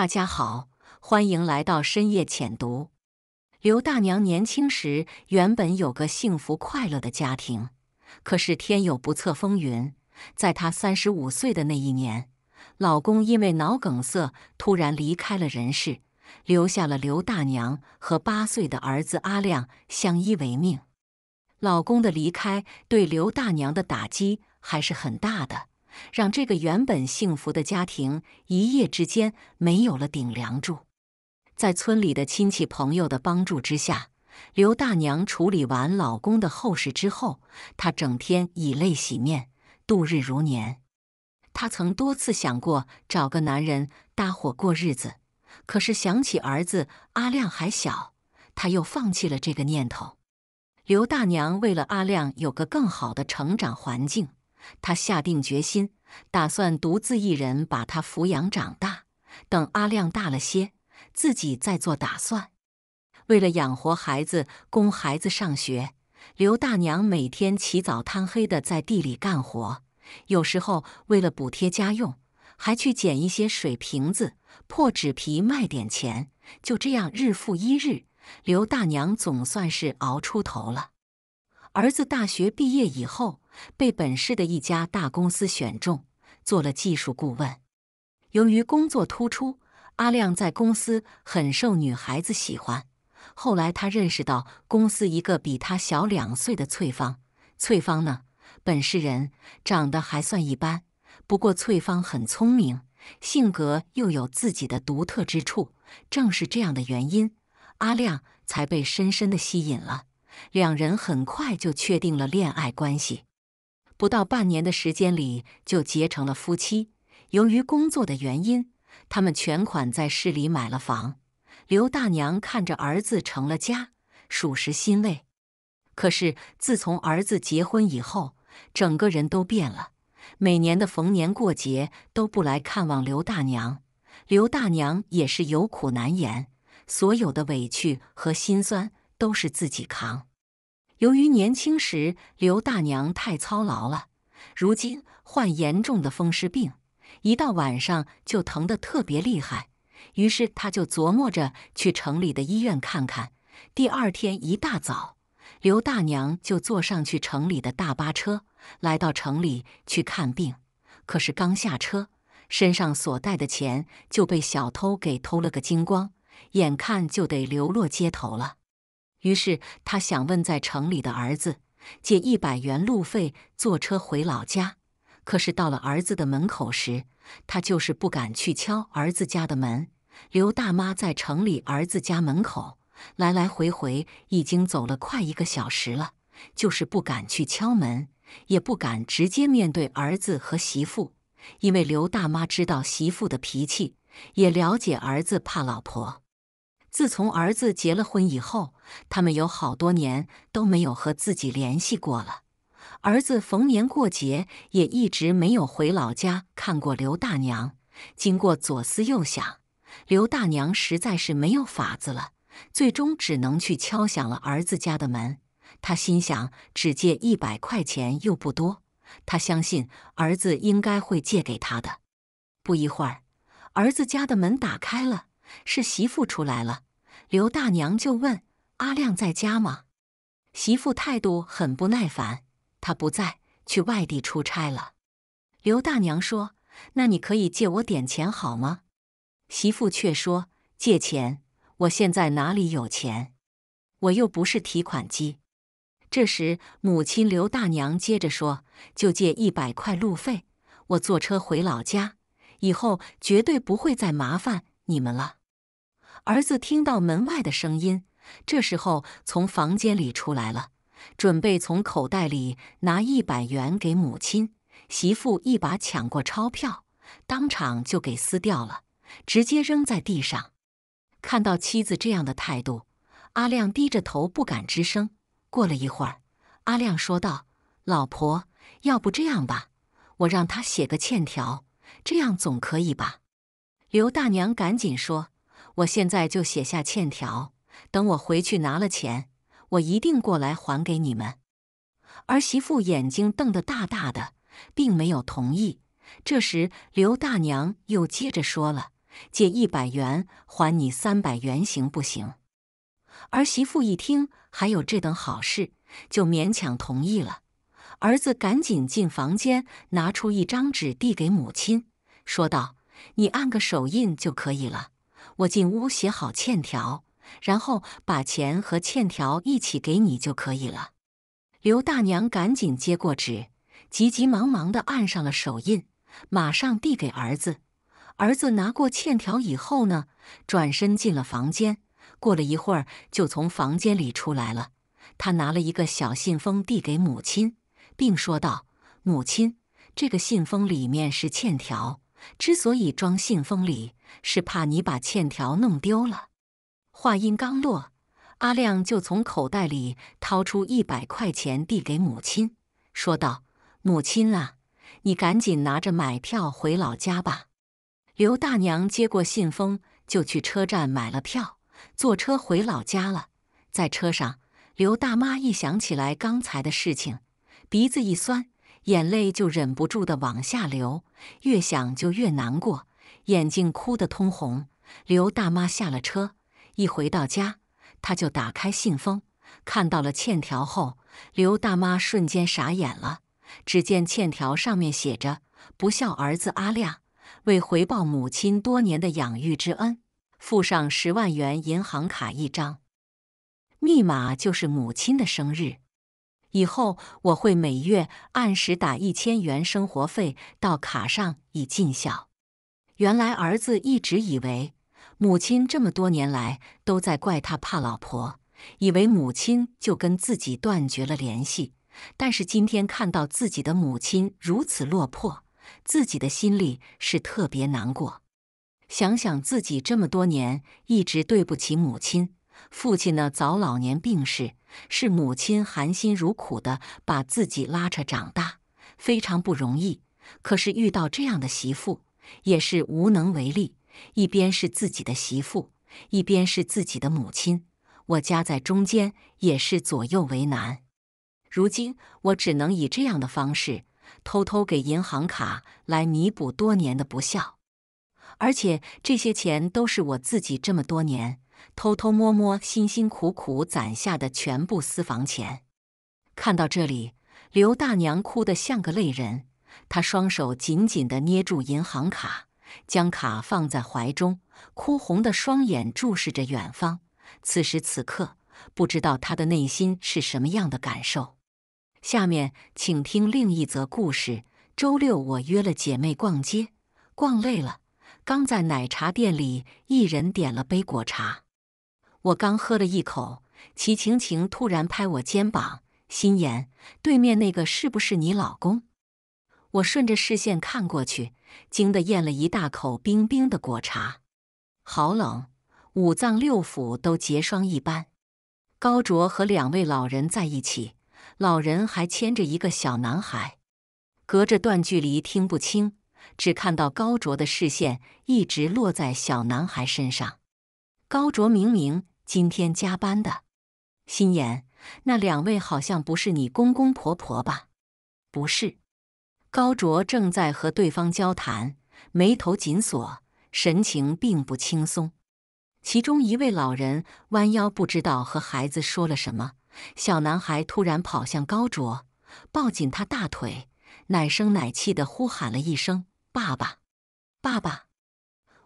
大家好，欢迎来到深夜浅读。刘大娘年轻时原本有个幸福快乐的家庭，可是天有不测风云，在她三十五岁的那一年，老公因为脑梗塞突然离开了人世，留下了刘大娘和八岁的儿子阿亮相依为命。老公的离开对刘大娘的打击还是很大的。让这个原本幸福的家庭一夜之间没有了顶梁柱。在村里的亲戚朋友的帮助之下，刘大娘处理完老公的后事之后，她整天以泪洗面，度日如年。她曾多次想过找个男人搭伙过日子，可是想起儿子阿亮还小，她又放弃了这个念头。刘大娘为了阿亮有个更好的成长环境。他下定决心，打算独自一人把他抚养长大。等阿亮大了些，自己再做打算。为了养活孩子，供孩子上学，刘大娘每天起早贪黑的在地里干活。有时候为了补贴家用，还去捡一些水瓶子、破纸皮卖点钱。就这样日复一日，刘大娘总算是熬出头了。儿子大学毕业以后。被本市的一家大公司选中，做了技术顾问。由于工作突出，阿亮在公司很受女孩子喜欢。后来，他认识到公司一个比他小两岁的翠芳。翠芳呢，本市人，长得还算一般，不过翠芳很聪明，性格又有自己的独特之处。正是这样的原因，阿亮才被深深地吸引了。两人很快就确定了恋爱关系。不到半年的时间里就结成了夫妻。由于工作的原因，他们全款在市里买了房。刘大娘看着儿子成了家，属实欣慰。可是自从儿子结婚以后，整个人都变了，每年的逢年过节都不来看望刘大娘。刘大娘也是有苦难言，所有的委屈和心酸都是自己扛。由于年轻时刘大娘太操劳了，如今患严重的风湿病，一到晚上就疼得特别厉害。于是她就琢磨着去城里的医院看看。第二天一大早，刘大娘就坐上去城里的大巴车，来到城里去看病。可是刚下车，身上所带的钱就被小偷给偷了个精光，眼看就得流落街头了。于是他想问在城里的儿子借一百元路费坐车回老家，可是到了儿子的门口时，他就是不敢去敲儿子家的门。刘大妈在城里儿子家门口来来回回已经走了快一个小时了，就是不敢去敲门，也不敢直接面对儿子和媳妇，因为刘大妈知道媳妇的脾气，也了解儿子怕老婆。自从儿子结了婚以后，他们有好多年都没有和自己联系过了。儿子逢年过节也一直没有回老家看过刘大娘。经过左思右想，刘大娘实在是没有法子了，最终只能去敲响了儿子家的门。他心想，只借一百块钱又不多，他相信儿子应该会借给他的。不一会儿，儿子家的门打开了。是媳妇出来了，刘大娘就问阿亮在家吗？媳妇态度很不耐烦，他不在，去外地出差了。刘大娘说：“那你可以借我点钱好吗？”媳妇却说：“借钱？我现在哪里有钱？我又不是提款机。”这时，母亲刘大娘接着说：“就借一百块路费，我坐车回老家，以后绝对不会再麻烦你们了。”儿子听到门外的声音，这时候从房间里出来了，准备从口袋里拿一百元给母亲。媳妇一把抢过钞票，当场就给撕掉了，直接扔在地上。看到妻子这样的态度，阿亮低着头不敢吱声。过了一会儿，阿亮说道：“老婆，要不这样吧，我让他写个欠条，这样总可以吧？”刘大娘赶紧说。我现在就写下欠条，等我回去拿了钱，我一定过来还给你们。儿媳妇眼睛瞪得大大的，并没有同意。这时，刘大娘又接着说了：“借一百元，还你三百元，行不行？”儿媳妇一听还有这等好事，就勉强同意了。儿子赶紧进房间，拿出一张纸递给母亲，说道：“你按个手印就可以了。”我进屋写好欠条，然后把钱和欠条一起给你就可以了。刘大娘赶紧接过纸，急急忙忙地按上了手印，马上递给儿子。儿子拿过欠条以后呢，转身进了房间。过了一会儿，就从房间里出来了。他拿了一个小信封递给母亲，并说道：“母亲，这个信封里面是欠条，之所以装信封里。”是怕你把欠条弄丢了。话音刚落，阿亮就从口袋里掏出一百块钱递给母亲，说道：“母亲啊，你赶紧拿着买票回老家吧。”刘大娘接过信封，就去车站买了票，坐车回老家了。在车上，刘大妈一想起来刚才的事情，鼻子一酸，眼泪就忍不住的往下流，越想就越难过。眼睛哭得通红。刘大妈下了车，一回到家，她就打开信封，看到了欠条后，刘大妈瞬间傻眼了。只见欠条上面写着：“不孝儿子阿亮，为回报母亲多年的养育之恩，附上十万元银行卡一张，密码就是母亲的生日。以后我会每月按时打一千元生活费到卡上，以尽孝。”原来儿子一直以为母亲这么多年来都在怪他怕老婆，以为母亲就跟自己断绝了联系。但是今天看到自己的母亲如此落魄，自己的心里是特别难过。想想自己这么多年一直对不起母亲，父亲呢早老年病逝，是母亲含辛茹苦的把自己拉扯长大，非常不容易。可是遇到这样的媳妇。也是无能为力，一边是自己的媳妇，一边是自己的母亲，我夹在中间也是左右为难。如今我只能以这样的方式，偷偷给银行卡来弥补多年的不孝，而且这些钱都是我自己这么多年偷偷摸摸、辛辛苦苦攒下的全部私房钱。看到这里，刘大娘哭得像个泪人。他双手紧紧地捏住银行卡，将卡放在怀中，哭红的双眼注视着远方。此时此刻，不知道他的内心是什么样的感受。下面，请听另一则故事。周六，我约了姐妹逛街，逛累了，刚在奶茶店里一人点了杯果茶。我刚喝了一口，齐晴晴突然拍我肩膀：“心言，对面那个是不是你老公？”我顺着视线看过去，惊得咽了一大口冰冰的果茶，好冷，五脏六腑都结霜一般。高卓和两位老人在一起，老人还牵着一个小男孩，隔着段距离听不清，只看到高卓的视线一直落在小男孩身上。高卓明明今天加班的，心眼那两位好像不是你公公婆婆吧？不是。高卓正在和对方交谈，眉头紧锁，神情并不轻松。其中一位老人弯腰，不知道和孩子说了什么。小男孩突然跑向高卓，抱紧他大腿，奶声奶气地呼喊了一声：“爸爸，爸爸！”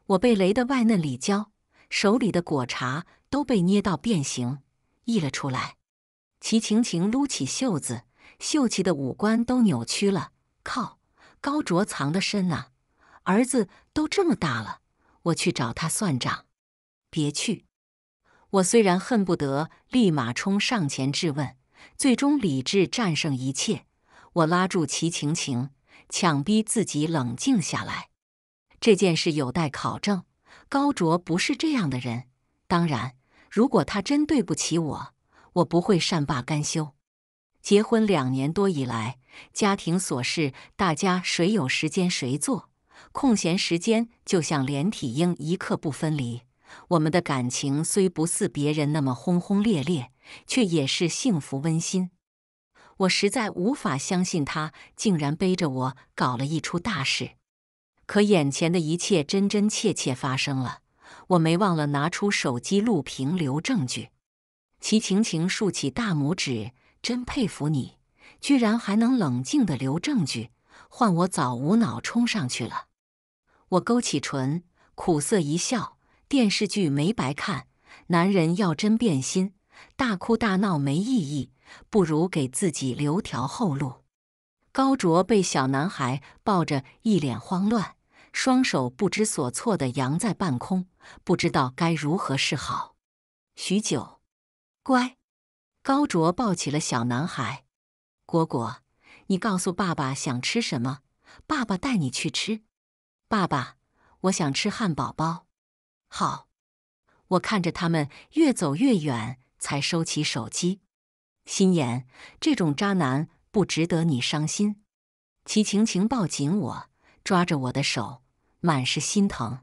我被雷的外嫩里焦，手里的果茶都被捏到变形，溢了出来。齐晴晴撸起袖子，秀气的五官都扭曲了。靠，高卓藏的深呐！儿子都这么大了，我去找他算账。别去！我虽然恨不得立马冲上前质问，最终理智战胜一切。我拉住齐晴晴，强逼自己冷静下来。这件事有待考证，高卓不是这样的人。当然，如果他真对不起我，我不会善罢甘休。结婚两年多以来。家庭琐事，大家谁有时间谁做。空闲时间就像连体婴，一刻不分离。我们的感情虽不似别人那么轰轰烈烈，却也是幸福温馨。我实在无法相信，他竟然背着我搞了一出大事。可眼前的一切真真切切发生了，我没忘了拿出手机录屏留证据。齐晴晴竖起大拇指，真佩服你。居然还能冷静地留证据，换我早无脑冲上去了。我勾起唇，苦涩一笑。电视剧没白看，男人要真变心，大哭大闹没意义，不如给自己留条后路。高卓被小男孩抱着，一脸慌乱，双手不知所措地扬在半空，不知道该如何是好。许久，乖。高卓抱起了小男孩。果果，你告诉爸爸想吃什么，爸爸带你去吃。爸爸，我想吃汉堡包。好，我看着他们越走越远，才收起手机。心言，这种渣男不值得你伤心。齐晴晴抱紧我，抓着我的手，满是心疼。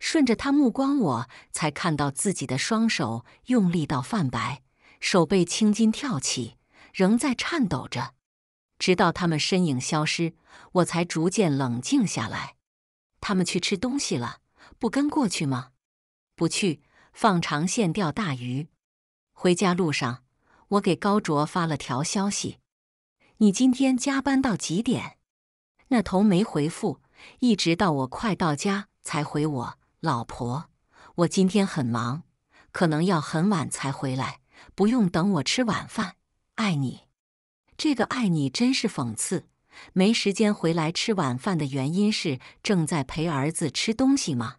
顺着他目光，我才看到自己的双手用力到泛白，手背青筋跳起。仍在颤抖着，直到他们身影消失，我才逐渐冷静下来。他们去吃东西了，不跟过去吗？不去，放长线钓大鱼。回家路上，我给高卓发了条消息：“你今天加班到几点？”那头没回复，一直到我快到家才回我：“老婆，我今天很忙，可能要很晚才回来，不用等我吃晚饭。”爱你，这个爱你真是讽刺。没时间回来吃晚饭的原因是正在陪儿子吃东西吗？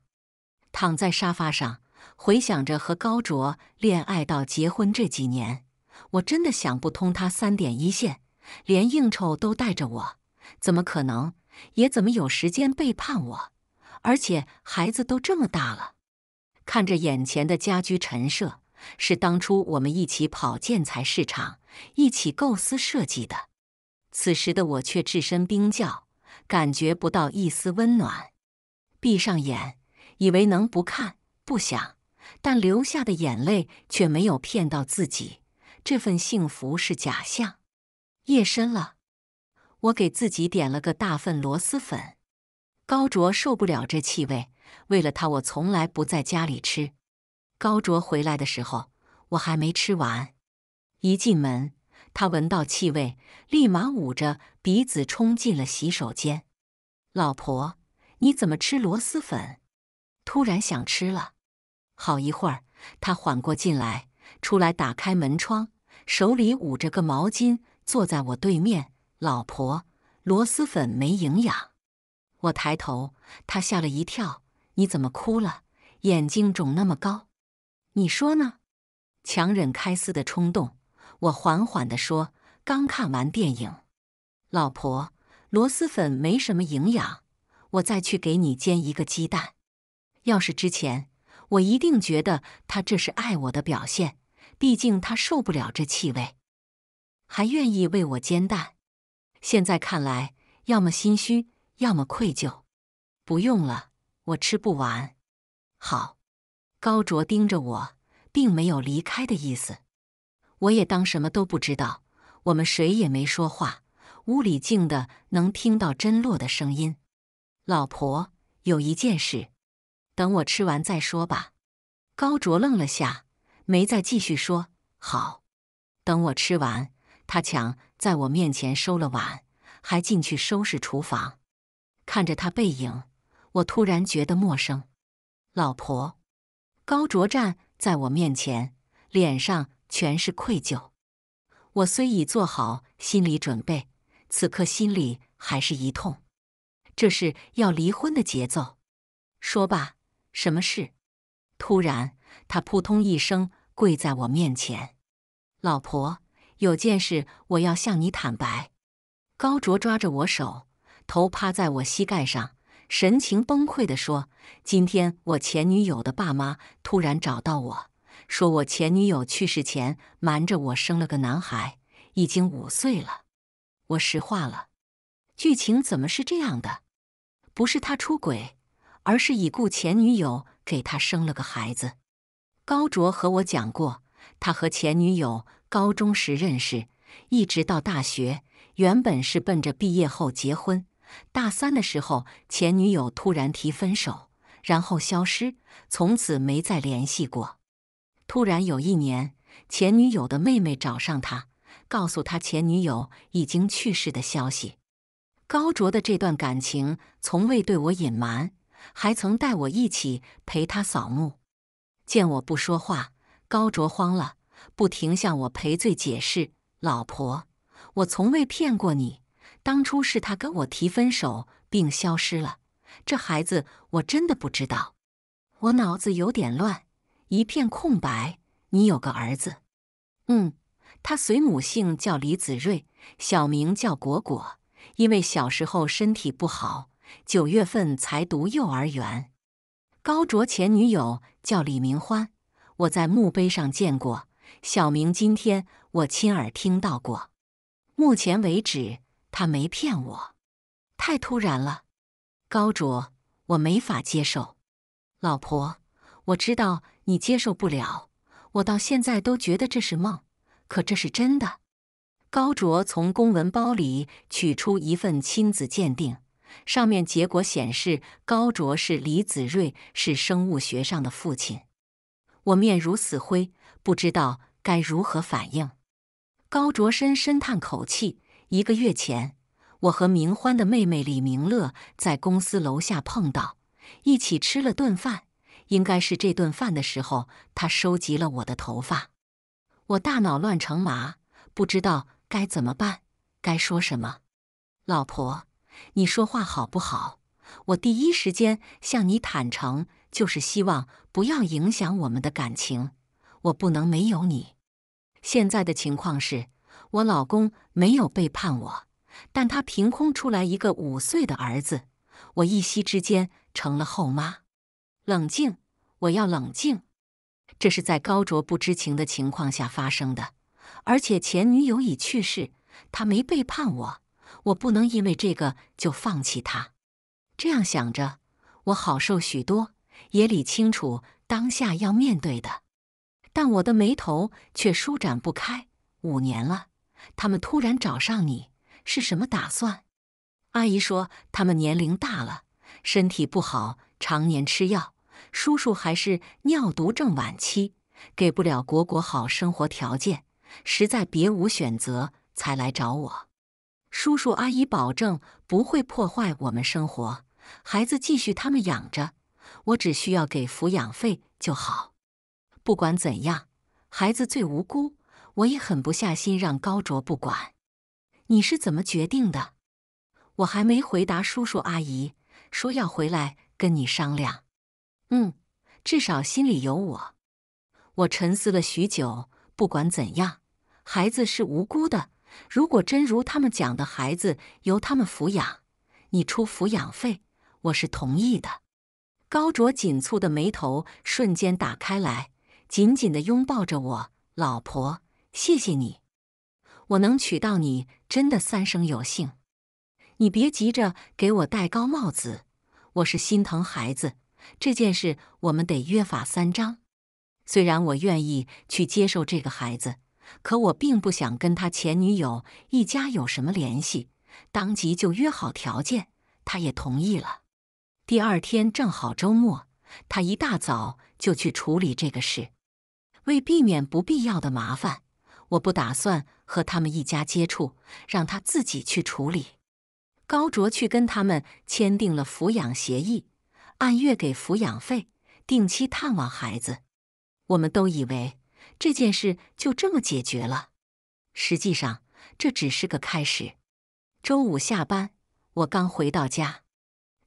躺在沙发上，回想着和高卓恋爱到结婚这几年，我真的想不通他三点一线，连应酬都带着我，怎么可能也怎么有时间背叛我？而且孩子都这么大了，看着眼前的家居陈设，是当初我们一起跑建材市场。一起构思设计的，此时的我却置身冰窖，感觉不到一丝温暖。闭上眼，以为能不看不想，但流下的眼泪却没有骗到自己。这份幸福是假象。夜深了，我给自己点了个大份螺蛳粉。高卓受不了这气味，为了他，我从来不在家里吃。高卓回来的时候，我还没吃完。一进门，他闻到气味，立马捂着鼻子冲进了洗手间。老婆，你怎么吃螺蛳粉？突然想吃了。好一会儿，他缓过劲来，出来打开门窗，手里捂着个毛巾，坐在我对面。老婆，螺蛳粉没营养。我抬头，他吓了一跳，你怎么哭了？眼睛肿那么高？你说呢？强忍开撕的冲动。我缓缓地说：“刚看完电影，老婆，螺蛳粉没什么营养，我再去给你煎一个鸡蛋。要是之前，我一定觉得他这是爱我的表现，毕竟他受不了这气味，还愿意为我煎蛋。现在看来，要么心虚，要么愧疚。不用了，我吃不完。好。”高卓盯着我，并没有离开的意思。我也当什么都不知道，我们谁也没说话，屋里静的能听到针落的声音。老婆，有一件事，等我吃完再说吧。高卓愣了下，没再继续说。好，等我吃完。他抢在我面前收了碗，还进去收拾厨房。看着他背影，我突然觉得陌生。老婆，高卓站在我面前，脸上。全是愧疚。我虽已做好心理准备，此刻心里还是一痛。这是要离婚的节奏。说吧，什么事？突然，他扑通一声跪在我面前：“老婆，有件事我要向你坦白。”高卓抓着我手，头趴在我膝盖上，神情崩溃的说：“今天我前女友的爸妈突然找到我。”说我前女友去世前瞒着我生了个男孩，已经五岁了。我石化了，剧情怎么是这样的？不是他出轨，而是已故前女友给他生了个孩子。高卓和我讲过，他和前女友高中时认识，一直到大学，原本是奔着毕业后结婚。大三的时候，前女友突然提分手，然后消失，从此没再联系过。突然有一年，前女友的妹妹找上他，告诉他前女友已经去世的消息。高卓的这段感情从未对我隐瞒，还曾带我一起陪他扫墓。见我不说话，高卓慌了，不停向我赔罪解释：“老婆，我从未骗过你。当初是他跟我提分手并消失了，这孩子我真的不知道，我脑子有点乱。”一片空白。你有个儿子，嗯，他随母姓，叫李子睿，小名叫果果。因为小时候身体不好，九月份才读幼儿园。高卓前女友叫李明欢，我在墓碑上见过。小明今天我亲耳听到过，目前为止他没骗我。太突然了，高卓，我没法接受。老婆，我知道。你接受不了，我到现在都觉得这是梦，可这是真的。高卓从公文包里取出一份亲子鉴定，上面结果显示高卓是李子睿是生物学上的父亲。我面如死灰，不知道该如何反应。高卓深深叹口气。一个月前，我和明欢的妹妹李明乐在公司楼下碰到，一起吃了顿饭。应该是这顿饭的时候，他收集了我的头发。我大脑乱成麻，不知道该怎么办，该说什么。老婆，你说话好不好？我第一时间向你坦诚，就是希望不要影响我们的感情。我不能没有你。现在的情况是，我老公没有背叛我，但他凭空出来一个五岁的儿子，我一夕之间成了后妈。冷静。我要冷静，这是在高卓不知情的情况下发生的，而且前女友已去世，他没背叛我，我不能因为这个就放弃他。这样想着，我好受许多，也理清楚当下要面对的。但我的眉头却舒展不开。五年了，他们突然找上你，是什么打算？阿姨说，他们年龄大了，身体不好，常年吃药。叔叔还是尿毒症晚期，给不了果果好生活条件，实在别无选择才来找我。叔叔阿姨保证不会破坏我们生活，孩子继续他们养着，我只需要给抚养费就好。不管怎样，孩子最无辜，我也狠不下心让高卓不管。你是怎么决定的？我还没回答，叔叔阿姨说要回来跟你商量。嗯，至少心里有我。我沉思了许久。不管怎样，孩子是无辜的。如果真如他们讲的，孩子由他们抚养，你出抚养费，我是同意的。高卓紧蹙的眉头瞬间打开来，紧紧的拥抱着我，老婆，谢谢你，我能娶到你，真的三生有幸。你别急着给我戴高帽子，我是心疼孩子。这件事我们得约法三章。虽然我愿意去接受这个孩子，可我并不想跟他前女友一家有什么联系。当即就约好条件，他也同意了。第二天正好周末，他一大早就去处理这个事。为避免不必要的麻烦，我不打算和他们一家接触，让他自己去处理。高卓去跟他们签订了抚养协议。按月给抚养费，定期探望孩子。我们都以为这件事就这么解决了，实际上这只是个开始。周五下班，我刚回到家，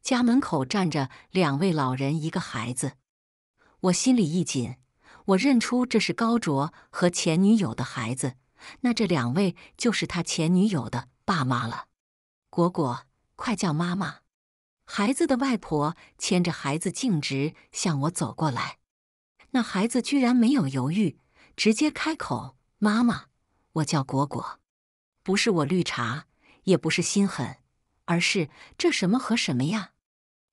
家门口站着两位老人，一个孩子。我心里一紧，我认出这是高卓和前女友的孩子，那这两位就是他前女友的爸妈了。果果，快叫妈妈。孩子的外婆牵着孩子径直向我走过来，那孩子居然没有犹豫，直接开口：“妈妈，我叫果果，不是我绿茶，也不是心狠，而是这什么和什么呀？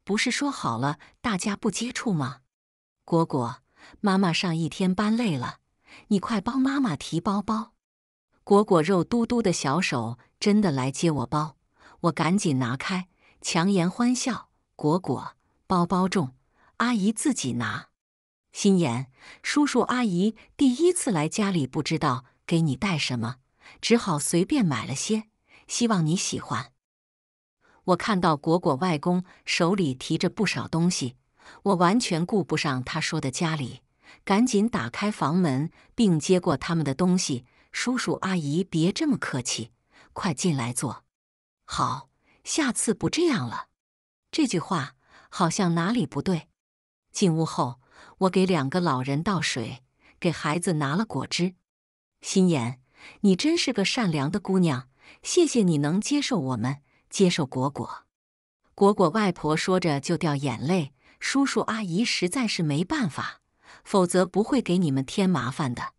不是说好了大家不接触吗？”果果妈妈上一天班累了，你快帮妈妈提包包。果果肉嘟嘟的小手真的来接我包，我赶紧拿开。强颜欢笑，果果包包重，阿姨自己拿。心言，叔叔阿姨第一次来家里，不知道给你带什么，只好随便买了些，希望你喜欢。我看到果果外公手里提着不少东西，我完全顾不上他说的家里，赶紧打开房门，并接过他们的东西。叔叔阿姨别这么客气，快进来坐。好。下次不这样了，这句话好像哪里不对。进屋后，我给两个老人倒水，给孩子拿了果汁。心言，你真是个善良的姑娘，谢谢你能接受我们，接受果果。果果外婆说着就掉眼泪，叔叔阿姨实在是没办法，否则不会给你们添麻烦的。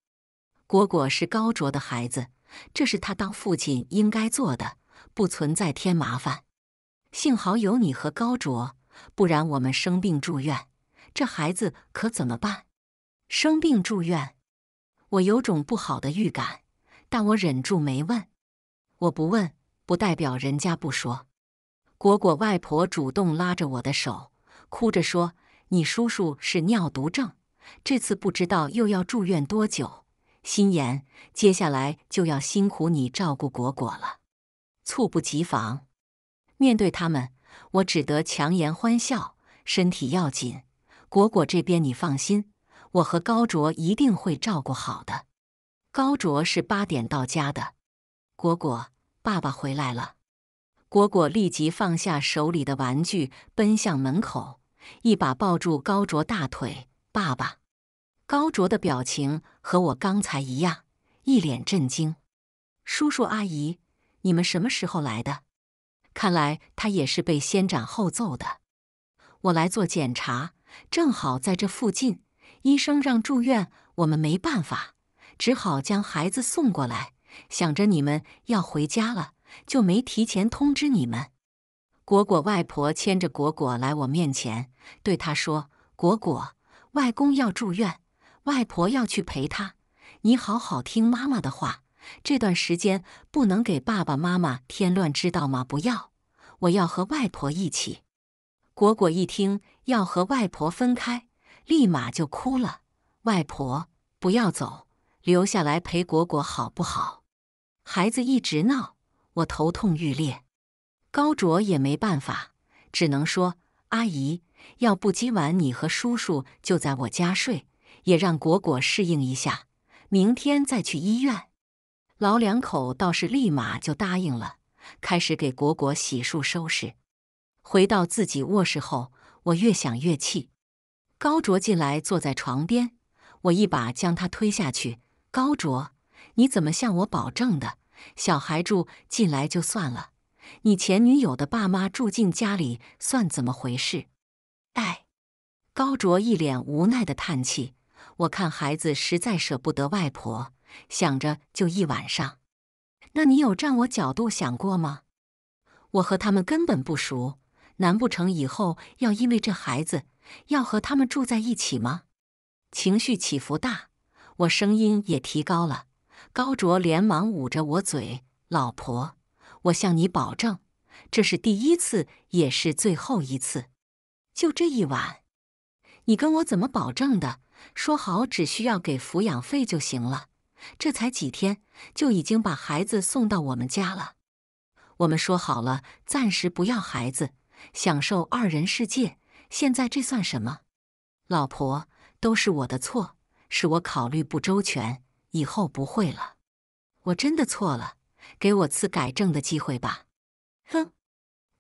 果果是高卓的孩子，这是他当父亲应该做的。不存在添麻烦，幸好有你和高卓，不然我们生病住院，这孩子可怎么办？生病住院，我有种不好的预感，但我忍住没问。我不问不代表人家不说。果果外婆主动拉着我的手，哭着说：“你叔叔是尿毒症，这次不知道又要住院多久。心妍，接下来就要辛苦你照顾果果了。”猝不及防，面对他们，我只得强颜欢笑。身体要紧，果果这边你放心，我和高卓一定会照顾好的。高卓是八点到家的，果果，爸爸回来了。果果立即放下手里的玩具，奔向门口，一把抱住高卓大腿。爸爸，高卓的表情和我刚才一样，一脸震惊。叔叔阿姨。你们什么时候来的？看来他也是被先斩后奏的。我来做检查，正好在这附近。医生让住院，我们没办法，只好将孩子送过来。想着你们要回家了，就没提前通知你们。果果外婆牵着果果来我面前，对他说：“果果，外公要住院，外婆要去陪他，你好好听妈妈的话。”这段时间不能给爸爸妈妈添乱，知道吗？不要，我要和外婆一起。果果一听要和外婆分开，立马就哭了。外婆，不要走，留下来陪果果好不好？孩子一直闹，我头痛欲裂。高卓也没办法，只能说：“阿姨，要不今晚你和叔叔就在我家睡，也让果果适应一下，明天再去医院。”老两口倒是立马就答应了，开始给果果洗漱收拾。回到自己卧室后，我越想越气。高卓进来，坐在床边，我一把将他推下去。高卓，你怎么向我保证的？小孩住进来就算了，你前女友的爸妈住进家里算怎么回事？哎，高卓一脸无奈的叹气。我看孩子实在舍不得外婆。想着就一晚上，那你有站我角度想过吗？我和他们根本不熟，难不成以后要因为这孩子要和他们住在一起吗？情绪起伏大，我声音也提高了。高卓连忙捂着我嘴：“老婆，我向你保证，这是第一次，也是最后一次，就这一晚。你跟我怎么保证的？说好只需要给抚养费就行了。”这才几天，就已经把孩子送到我们家了。我们说好了，暂时不要孩子，享受二人世界。现在这算什么？老婆，都是我的错，是我考虑不周全，以后不会了。我真的错了，给我次改正的机会吧。哼！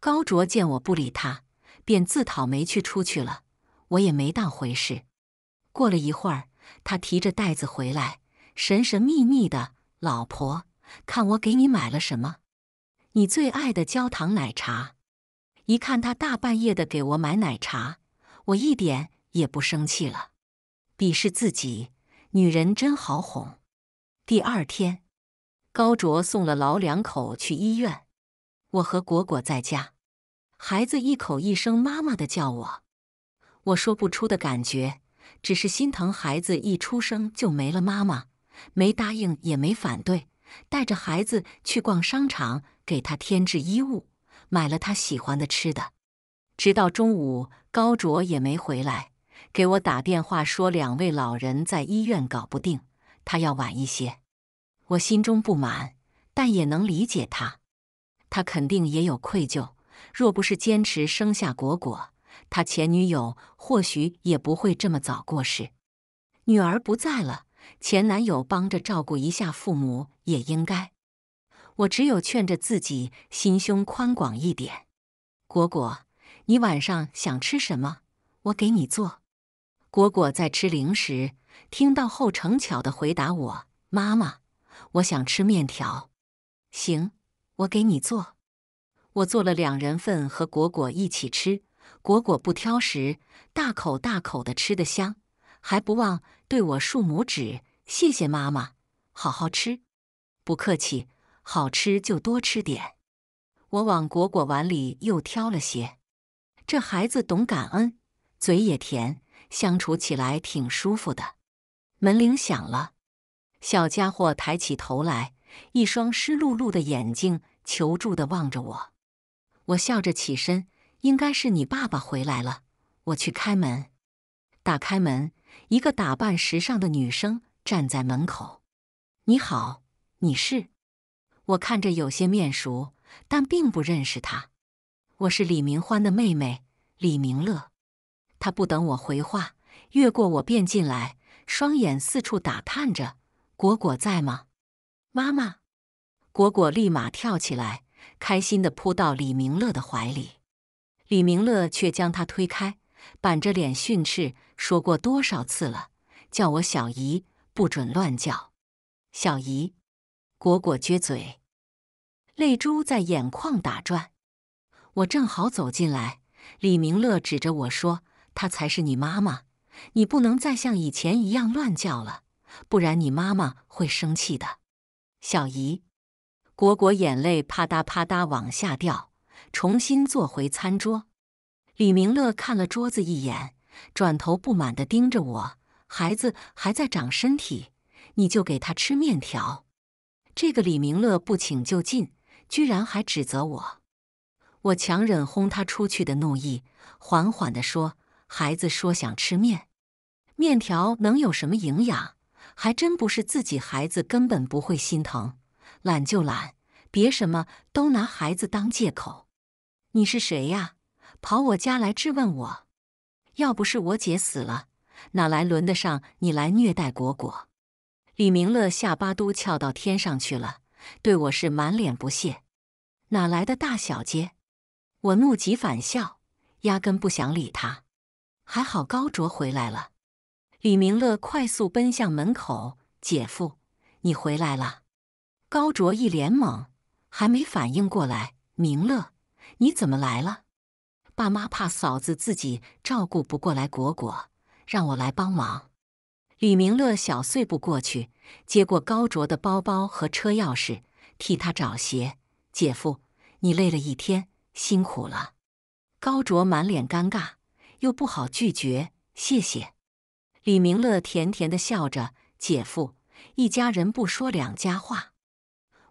高卓见我不理他，便自讨没趣出去了。我也没当回事。过了一会儿，他提着袋子回来。神神秘秘的，老婆，看我给你买了什么？你最爱的焦糖奶茶。一看他大半夜的给我买奶茶，我一点也不生气了。鄙视自己，女人真好哄。第二天，高卓送了老两口去医院，我和果果在家，孩子一口一声妈妈的叫我，我说不出的感觉，只是心疼孩子一出生就没了妈妈。没答应，也没反对，带着孩子去逛商场，给他添置衣物，买了他喜欢的吃的。直到中午，高卓也没回来，给我打电话说两位老人在医院搞不定，他要晚一些。我心中不满，但也能理解他。他肯定也有愧疚。若不是坚持生下果果，他前女友或许也不会这么早过世。女儿不在了。前男友帮着照顾一下父母也应该。我只有劝着自己心胸宽广一点。果果，你晚上想吃什么？我给你做。果果在吃零食，听到后成巧的回答我：“妈妈，我想吃面条。”行，我给你做。我做了两人份和果果一起吃。果果不挑食，大口大口的吃的香。还不忘对我竖拇指，谢谢妈妈，好好吃，不客气，好吃就多吃点。我往果果碗里又挑了些，这孩子懂感恩，嘴也甜，相处起来挺舒服的。门铃响了，小家伙抬起头来，一双湿漉漉的眼睛求助的望着我。我笑着起身，应该是你爸爸回来了，我去开门。打开门。一个打扮时尚的女生站在门口。“你好，你是？”我看着有些面熟，但并不认识她。“我是李明欢的妹妹李明乐。”她不等我回话，越过我便进来，双眼四处打探着：“果果在吗？”“妈妈！”果果立马跳起来，开心的扑到李明乐的怀里。李明乐却将她推开，板着脸训斥。说过多少次了，叫我小姨，不准乱叫。小姨，果果撅嘴，泪珠在眼眶打转。我正好走进来，李明乐指着我说：“她才是你妈妈，你不能再像以前一样乱叫了，不然你妈妈会生气的。”小姨，果果眼泪啪嗒啪嗒往下掉，重新坐回餐桌。李明乐看了桌子一眼。转头不满地盯着我，孩子还在长身体，你就给他吃面条？这个李明乐不请就进，居然还指责我！我强忍轰他出去的怒意，缓缓地说：“孩子说想吃面，面条能有什么营养？还真不是自己孩子，根本不会心疼，懒就懒，别什么都拿孩子当借口。你是谁呀？跑我家来质问我？”要不是我姐死了，哪来轮得上你来虐待果果？李明乐下巴都翘到天上去了，对我是满脸不屑。哪来的大小姐？我怒极反笑，压根不想理他。还好高卓回来了。李明乐快速奔向门口：“姐夫，你回来了。”高卓一脸懵，还没反应过来：“明乐，你怎么来了？”爸妈怕嫂子自己照顾不过来，果果让我来帮忙。李明乐小碎步过去，接过高卓的包包和车钥匙，替他找鞋。姐夫，你累了一天，辛苦了。高卓满脸尴尬，又不好拒绝，谢谢。李明乐甜甜的笑着，姐夫，一家人不说两家话。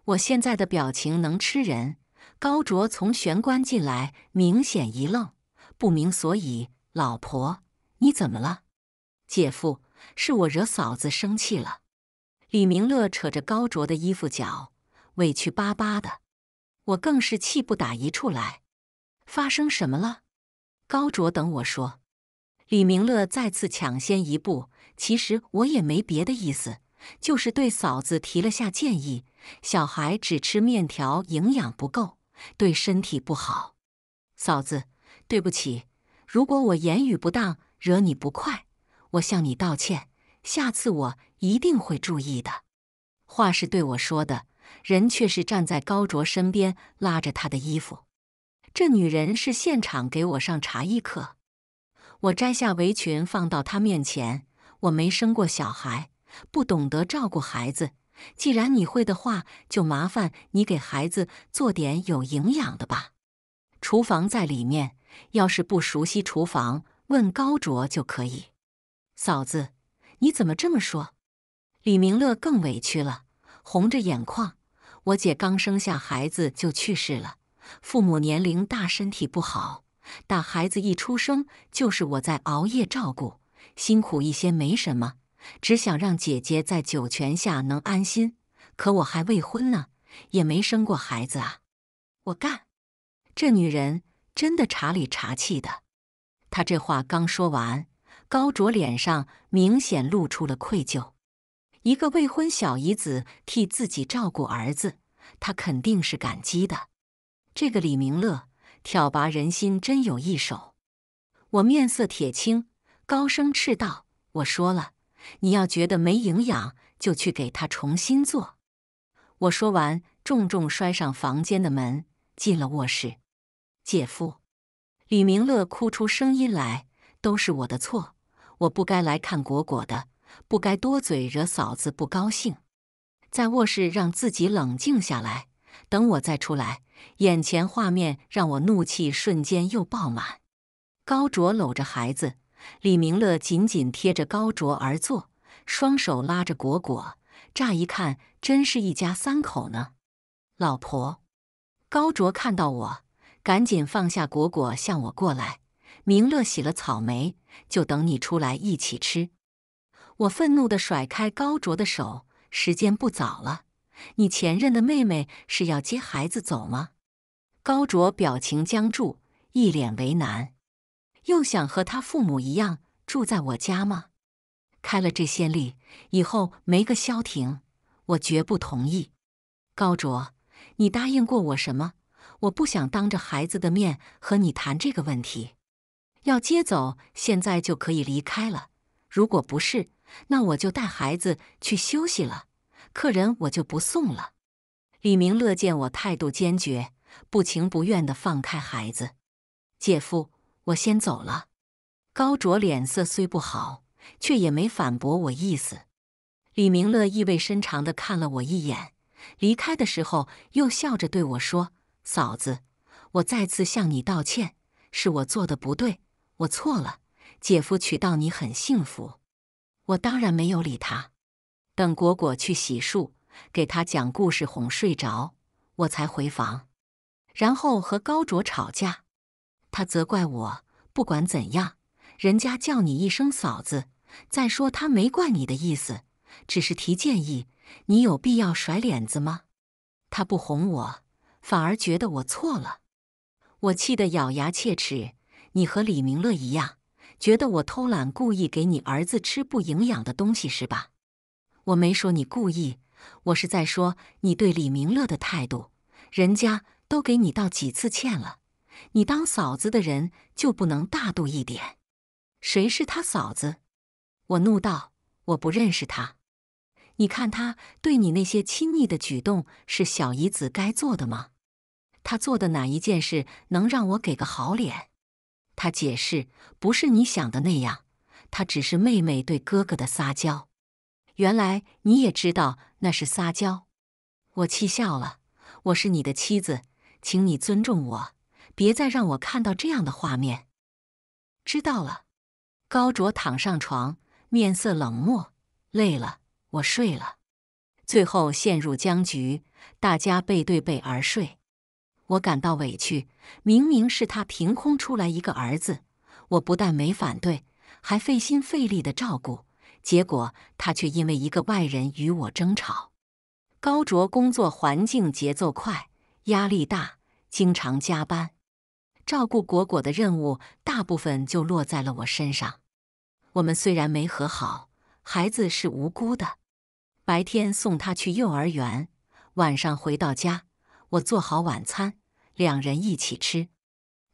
我现在的表情能吃人。高卓从玄关进来，明显一愣，不明所以。老婆，你怎么了？姐夫，是我惹嫂子生气了。李明乐扯着高卓的衣服角，委屈巴巴的。我更是气不打一处来。发生什么了？高卓，等我说。李明乐再次抢先一步。其实我也没别的意思，就是对嫂子提了下建议。小孩只吃面条，营养不够。对身体不好，嫂子，对不起。如果我言语不当惹你不快，我向你道歉。下次我一定会注意的。话是对我说的，人却是站在高卓身边，拉着他的衣服。这女人是现场给我上茶艺课。我摘下围裙放到她面前。我没生过小孩，不懂得照顾孩子。既然你会的话，就麻烦你给孩子做点有营养的吧。厨房在里面，要是不熟悉厨房，问高卓就可以。嫂子，你怎么这么说？李明乐更委屈了，红着眼眶。我姐刚生下孩子就去世了，父母年龄大，身体不好，打孩子一出生就是我在熬夜照顾，辛苦一些没什么。只想让姐姐在九泉下能安心，可我还未婚呢，也没生过孩子啊！我干，这女人真的查里查气的。她这话刚说完，高卓脸上明显露出了愧疚。一个未婚小姨子替自己照顾儿子，他肯定是感激的。这个李明乐挑拔人心真有一手。我面色铁青，高声斥道：“我说了。”你要觉得没营养，就去给他重新做。我说完，重重摔上房间的门，进了卧室。姐夫，李明乐哭出声音来，都是我的错，我不该来看果果的，不该多嘴惹嫂子不高兴。在卧室让自己冷静下来，等我再出来，眼前画面让我怒气瞬间又爆满。高卓搂着孩子。李明乐紧紧贴着高卓而坐，双手拉着果果，乍一看真是一家三口呢。老婆，高卓看到我，赶紧放下果果，向我过来。明乐洗了草莓，就等你出来一起吃。我愤怒地甩开高卓的手。时间不早了，你前任的妹妹是要接孩子走吗？高卓表情僵住，一脸为难。又想和他父母一样住在我家吗？开了这先例以后没个消停，我绝不同意。高卓，你答应过我什么？我不想当着孩子的面和你谈这个问题。要接走，现在就可以离开了。如果不是，那我就带孩子去休息了，客人我就不送了。李明乐见我态度坚决，不情不愿的放开孩子，姐夫。我先走了。高卓脸色虽不好，却也没反驳我意思。李明乐意味深长的看了我一眼，离开的时候又笑着对我说：“嫂子，我再次向你道歉，是我做的不对，我错了。姐夫娶到你很幸福。”我当然没有理他。等果果去洗漱，给他讲故事哄睡着，我才回房，然后和高卓吵架。他责怪我，不管怎样，人家叫你一声嫂子。再说，他没怪你的意思，只是提建议。你有必要甩脸子吗？他不哄我，反而觉得我错了。我气得咬牙切齿。你和李明乐一样，觉得我偷懒，故意给你儿子吃不营养的东西是吧？我没说你故意，我是在说你对李明乐的态度。人家都给你道几次歉了。你当嫂子的人就不能大度一点？谁是他嫂子？我怒道：“我不认识他。你看他对你那些亲密的举动，是小姨子该做的吗？他做的哪一件事能让我给个好脸？”他解释：“不是你想的那样，他只是妹妹对哥哥的撒娇。”原来你也知道那是撒娇。我气笑了：“我是你的妻子，请你尊重我。”别再让我看到这样的画面！知道了，高卓躺上床，面色冷漠。累了，我睡了。最后陷入僵局，大家背对背而睡。我感到委屈，明明是他凭空出来一个儿子，我不但没反对，还费心费力的照顾，结果他却因为一个外人与我争吵。高卓工作环境节奏快，压力大，经常加班。照顾果果的任务大部分就落在了我身上。我们虽然没和好，孩子是无辜的。白天送他去幼儿园，晚上回到家，我做好晚餐，两人一起吃。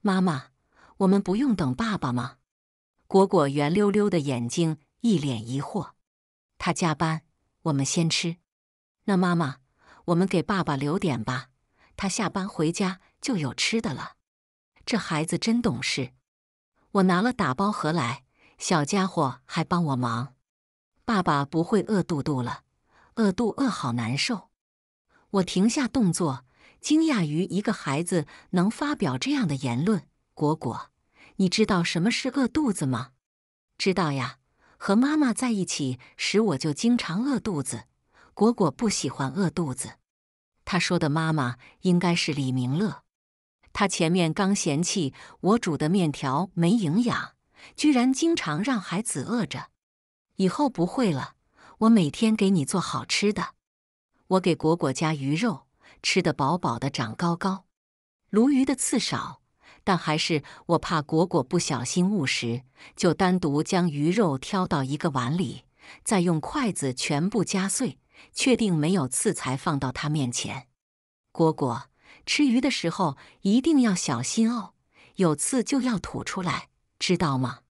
妈妈，我们不用等爸爸吗？果果圆溜溜的眼睛一脸疑惑。他加班，我们先吃。那妈妈，我们给爸爸留点吧。他下班回家就有吃的了。这孩子真懂事，我拿了打包盒来，小家伙还帮我忙。爸爸不会饿肚肚了，饿肚饿好难受。我停下动作，惊讶于一个孩子能发表这样的言论。果果，你知道什么是饿肚子吗？知道呀，和妈妈在一起时我就经常饿肚子。果果不喜欢饿肚子。他说的妈妈应该是李明乐。他前面刚嫌弃我煮的面条没营养，居然经常让孩子饿着。以后不会了，我每天给你做好吃的。我给果果加鱼肉，吃得饱饱的，长高高。鲈鱼的刺少，但还是我怕果果不小心误食，就单独将鱼肉挑到一个碗里，再用筷子全部夹碎，确定没有刺才放到他面前。果果。吃鱼的时候一定要小心哦，有刺就要吐出来，知道吗？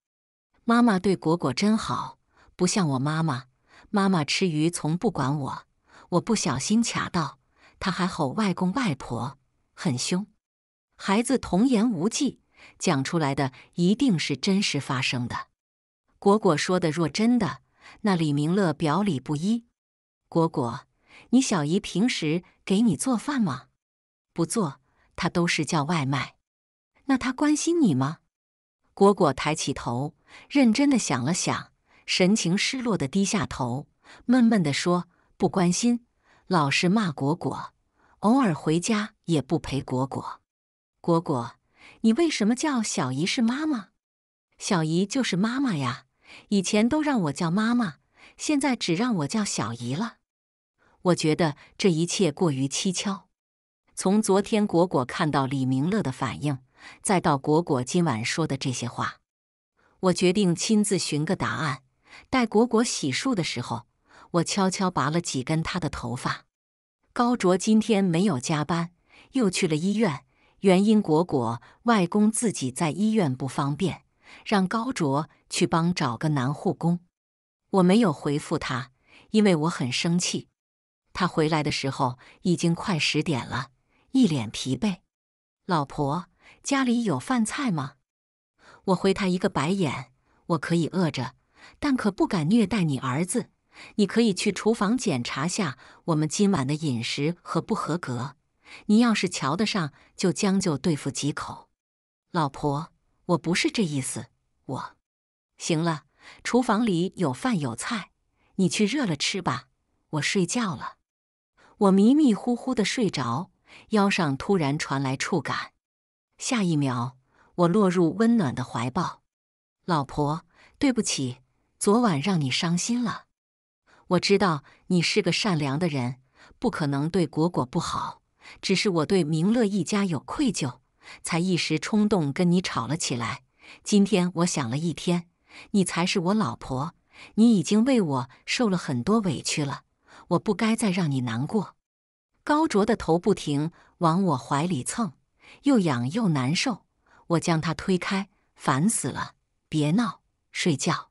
妈妈对果果真好，不像我妈妈，妈妈吃鱼从不管我，我不小心卡到，她还吼外公外婆，很凶。孩子童言无忌，讲出来的一定是真实发生的。果果说的若真的，那李明乐表里不一。果果，你小姨平时给你做饭吗？不做，他都是叫外卖。那他关心你吗？果果抬起头，认真的想了想，神情失落的低下头，闷闷的说：“不关心，老是骂果果，偶尔回家也不陪果果。”果果，你为什么叫小姨是妈妈？小姨就是妈妈呀，以前都让我叫妈妈，现在只让我叫小姨了。我觉得这一切过于蹊跷。从昨天果果看到李明乐的反应，再到果果今晚说的这些话，我决定亲自寻个答案。待果果洗漱的时候，我悄悄拔了几根她的头发。高卓今天没有加班，又去了医院，原因果果外公自己在医院不方便，让高卓去帮找个男护工。我没有回复他，因为我很生气。他回来的时候已经快十点了。一脸疲惫，老婆，家里有饭菜吗？我回他一个白眼。我可以饿着，但可不敢虐待你儿子。你可以去厨房检查下我们今晚的饮食合不合格。你要是瞧得上，就将就对付几口。老婆，我不是这意思。我行了，厨房里有饭有菜，你去热了吃吧。我睡觉了，我迷迷糊糊的睡着。腰上突然传来触感，下一秒我落入温暖的怀抱。老婆，对不起，昨晚让你伤心了。我知道你是个善良的人，不可能对果果不好，只是我对明乐一家有愧疚，才一时冲动跟你吵了起来。今天我想了一天，你才是我老婆，你已经为我受了很多委屈了，我不该再让你难过。高卓的头不停往我怀里蹭，又痒又难受。我将他推开，烦死了！别闹，睡觉。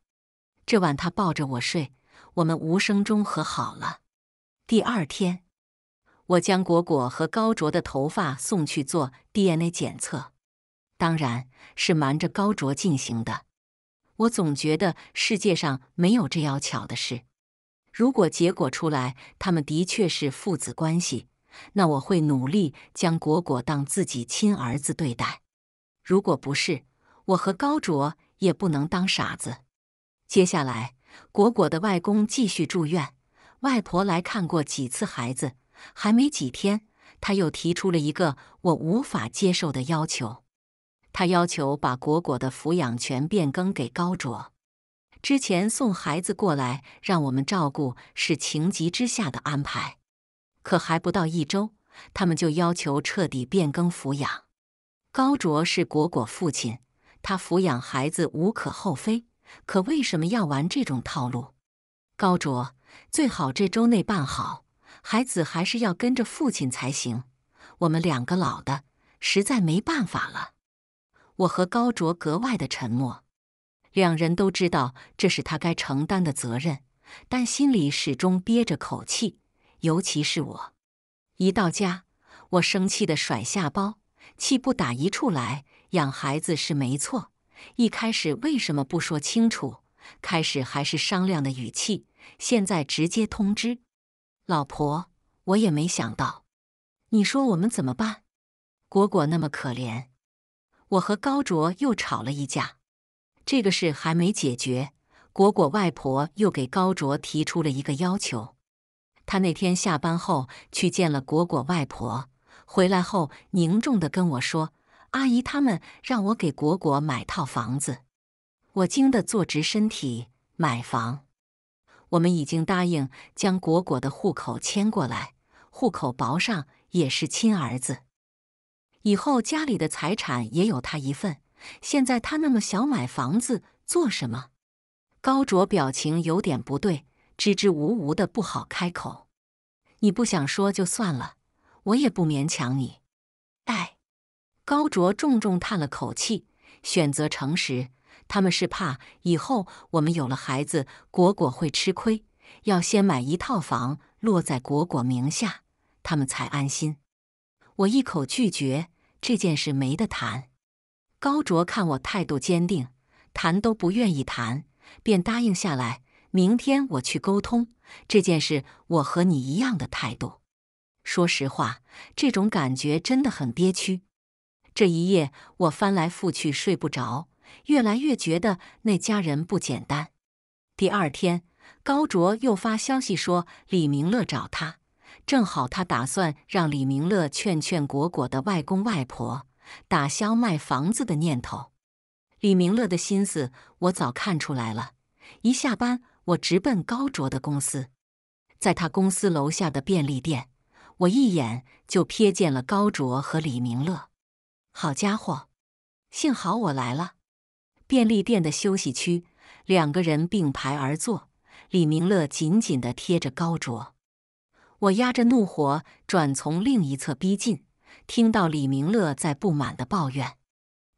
这晚他抱着我睡，我们无声中和好了。第二天，我将果果和高卓的头发送去做 DNA 检测，当然是瞒着高卓进行的。我总觉得世界上没有这要巧的事。如果结果出来，他们的确是父子关系，那我会努力将果果当自己亲儿子对待。如果不是，我和高卓也不能当傻子。接下来，果果的外公继续住院，外婆来看过几次孩子，还没几天，他又提出了一个我无法接受的要求。他要求把果果的抚养权变更给高卓。之前送孩子过来让我们照顾是情急之下的安排，可还不到一周，他们就要求彻底变更抚养。高卓是果果父亲，他抚养孩子无可厚非，可为什么要玩这种套路？高卓，最好这周内办好，孩子还是要跟着父亲才行。我们两个老的实在没办法了，我和高卓格外的沉默。两人都知道这是他该承担的责任，但心里始终憋着口气。尤其是我，一到家，我生气的甩下包，气不打一处来。养孩子是没错，一开始为什么不说清楚？开始还是商量的语气，现在直接通知。老婆，我也没想到，你说我们怎么办？果果那么可怜，我和高卓又吵了一架。这个事还没解决，果果外婆又给高卓提出了一个要求。他那天下班后去见了果果外婆，回来后凝重地跟我说：“阿姨他们让我给果果买套房子。”我惊得坐直身体。买房，我们已经答应将果果的户口迁过来，户口薄上也是亲儿子，以后家里的财产也有他一份。现在他那么小，买房子做什么？高卓表情有点不对，支支吾吾的，不好开口。你不想说就算了，我也不勉强你。哎，高卓重重叹了口气，选择诚实。他们是怕以后我们有了孩子，果果会吃亏，要先买一套房落在果果名下，他们才安心。我一口拒绝这件事，没得谈。高卓看我态度坚定，谈都不愿意谈，便答应下来。明天我去沟通这件事，我和你一样的态度。说实话，这种感觉真的很憋屈。这一夜我翻来覆去睡不着，越来越觉得那家人不简单。第二天，高卓又发消息说李明乐找他，正好他打算让李明乐劝劝果果的外公外婆。打消卖房子的念头，李明乐的心思我早看出来了。一下班，我直奔高卓的公司，在他公司楼下的便利店，我一眼就瞥见了高卓和李明乐。好家伙！幸好我来了。便利店的休息区，两个人并排而坐，李明乐紧紧地贴着高卓。我压着怒火，转从另一侧逼近。听到李明乐在不满的抱怨：“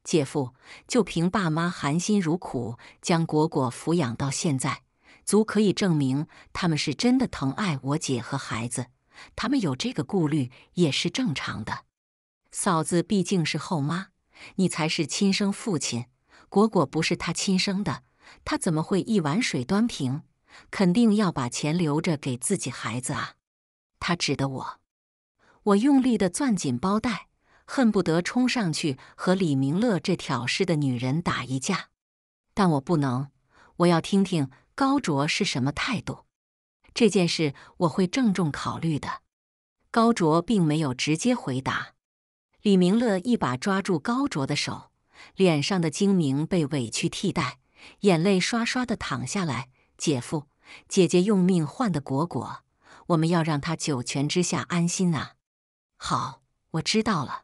姐夫，就凭爸妈含辛茹苦将果果抚养到现在，足可以证明他们是真的疼爱我姐和孩子。他们有这个顾虑也是正常的。嫂子毕竟是后妈，你才是亲生父亲。果果不是他亲生的，他怎么会一碗水端平？肯定要把钱留着给自己孩子啊。他指的我。”我用力的攥紧包带，恨不得冲上去和李明乐这挑事的女人打一架，但我不能。我要听听高卓是什么态度。这件事我会郑重考虑的。高卓并没有直接回答。李明乐一把抓住高卓的手，脸上的精明被委屈替代，眼泪刷刷的淌下来。姐夫，姐姐用命换的果果，我们要让他九泉之下安心啊！好，我知道了。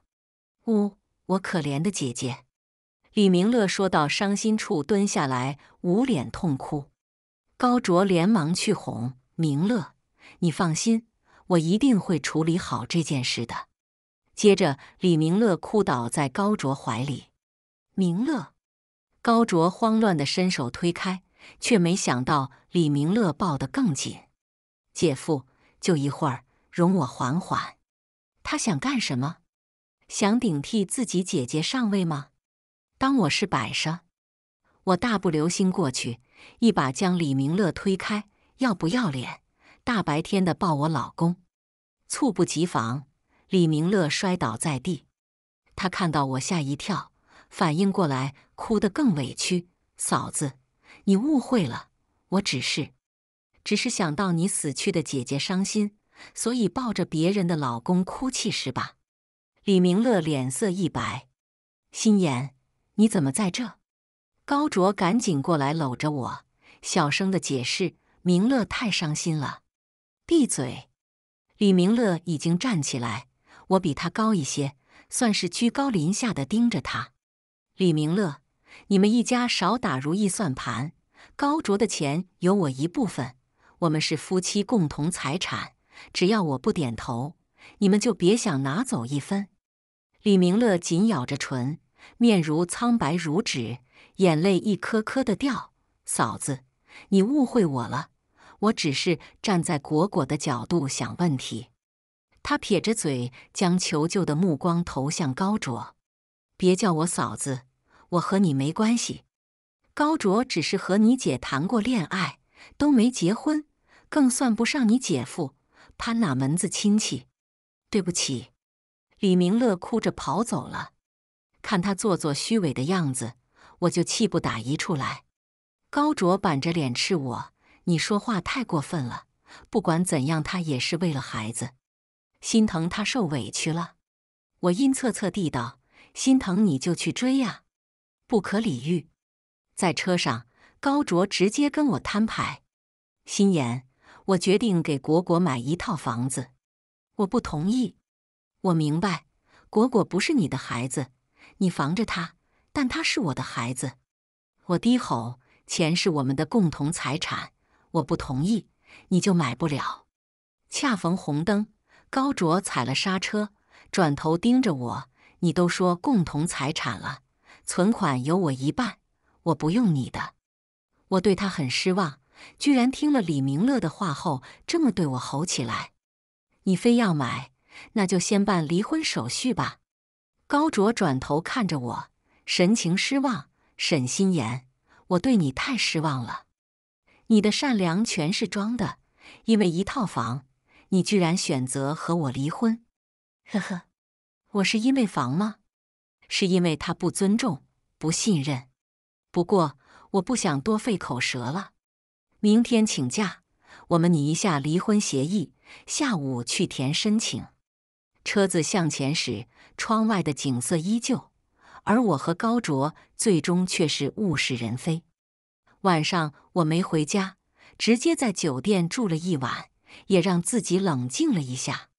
呜，我可怜的姐姐，李明乐说到伤心处，蹲下来捂脸痛哭。高卓连忙去哄明乐：“你放心，我一定会处理好这件事的。”接着，李明乐哭倒在高卓怀里。明乐，高卓慌乱的伸手推开，却没想到李明乐抱得更紧。姐夫，就一会儿，容我缓缓。他想干什么？想顶替自己姐姐上位吗？当我是摆设？我大步流星过去，一把将李明乐推开，要不要脸？大白天的抱我老公！猝不及防，李明乐摔倒在地。他看到我吓一跳，反应过来，哭得更委屈。嫂子，你误会了，我只是，只是想到你死去的姐姐伤心。所以抱着别人的老公哭泣是吧？李明乐脸色一白。心言，你怎么在这？高卓赶紧过来搂着我，小声的解释：“明乐太伤心了。”闭嘴！李明乐已经站起来，我比他高一些，算是居高临下的盯着他。李明乐，你们一家少打如意算盘。高卓的钱有我一部分，我们是夫妻共同财产。只要我不点头，你们就别想拿走一分。李明乐紧咬着唇，面如苍白如纸，眼泪一颗颗的掉。嫂子，你误会我了，我只是站在果果的角度想问题。他撇着嘴，将求救的目光投向高卓。别叫我嫂子，我和你没关系。高卓只是和你姐谈过恋爱，都没结婚，更算不上你姐夫。他哪门子亲戚？对不起，李明乐哭着跑走了。看他做作虚伪的样子，我就气不打一处来。高卓板着脸斥我：“你说话太过分了！不管怎样，他也是为了孩子，心疼他受委屈了。”我阴恻恻地道：“心疼你就去追呀，不可理喻。”在车上，高卓直接跟我摊牌：“心言。”我决定给果果买一套房子，我不同意。我明白，果果不是你的孩子，你防着他，但他是我的孩子。我低吼：“钱是我们的共同财产，我不同意，你就买不了。”恰逢红灯，高卓踩了刹车，转头盯着我：“你都说共同财产了，存款有我一半，我不用你的。”我对他很失望。居然听了李明乐的话后，这么对我吼起来：“你非要买，那就先办离婚手续吧。”高卓转头看着我，神情失望。沈心言，我对你太失望了。你的善良全是装的，因为一套房，你居然选择和我离婚。呵呵，我是因为房吗？是因为他不尊重、不信任。不过我不想多费口舌了。明天请假，我们拟一下离婚协议，下午去填申请。车子向前时，窗外的景色依旧，而我和高卓最终却是物是人非。晚上我没回家，直接在酒店住了一晚，也让自己冷静了一下。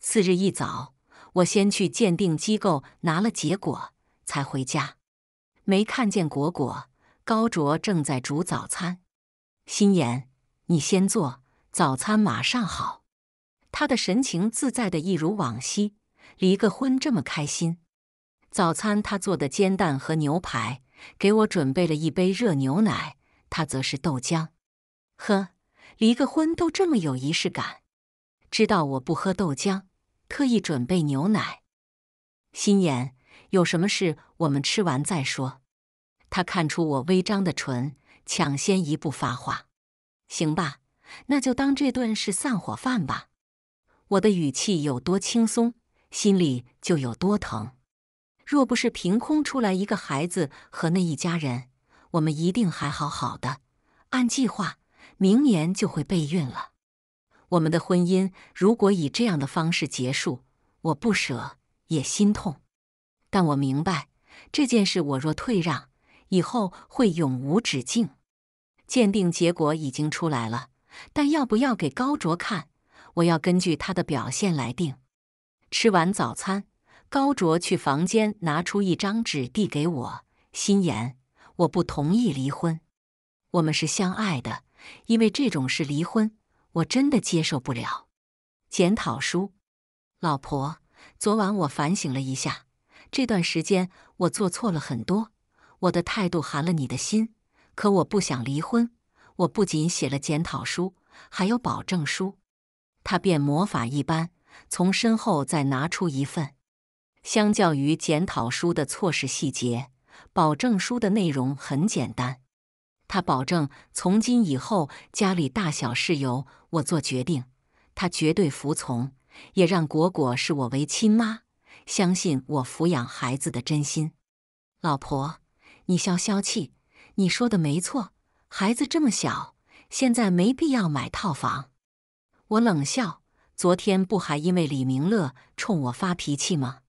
次日一早，我先去鉴定机构拿了结果，才回家。没看见果果，高卓正在煮早餐。心言，你先坐，早餐马上好。他的神情自在的，一如往昔。离个婚这么开心。早餐他做的煎蛋和牛排，给我准备了一杯热牛奶，他则是豆浆。呵，离个婚都这么有仪式感。知道我不喝豆浆，特意准备牛奶。心言，有什么事我们吃完再说。他看出我微张的唇。抢先一步发话，行吧，那就当这顿是散伙饭吧。我的语气有多轻松，心里就有多疼。若不是凭空出来一个孩子和那一家人，我们一定还好好的。按计划，明年就会备孕了。我们的婚姻如果以这样的方式结束，我不舍也心痛。但我明白，这件事我若退让。以后会永无止境。鉴定结果已经出来了，但要不要给高卓看？我要根据他的表现来定。吃完早餐，高卓去房间拿出一张纸递给我：“心言，我不同意离婚，我们是相爱的，因为这种事离婚，我真的接受不了。”检讨书，老婆，昨晚我反省了一下，这段时间我做错了很多。我的态度寒了你的心，可我不想离婚。我不仅写了检讨书，还有保证书。他变魔法一般，从身后再拿出一份。相较于检讨书的错施细节，保证书的内容很简单。他保证从今以后家里大小事由我做决定，他绝对服从，也让果果视我为亲妈，相信我抚养孩子的真心，老婆。你消消气，你说的没错，孩子这么小，现在没必要买套房。我冷笑，昨天不还因为李明乐冲我发脾气吗？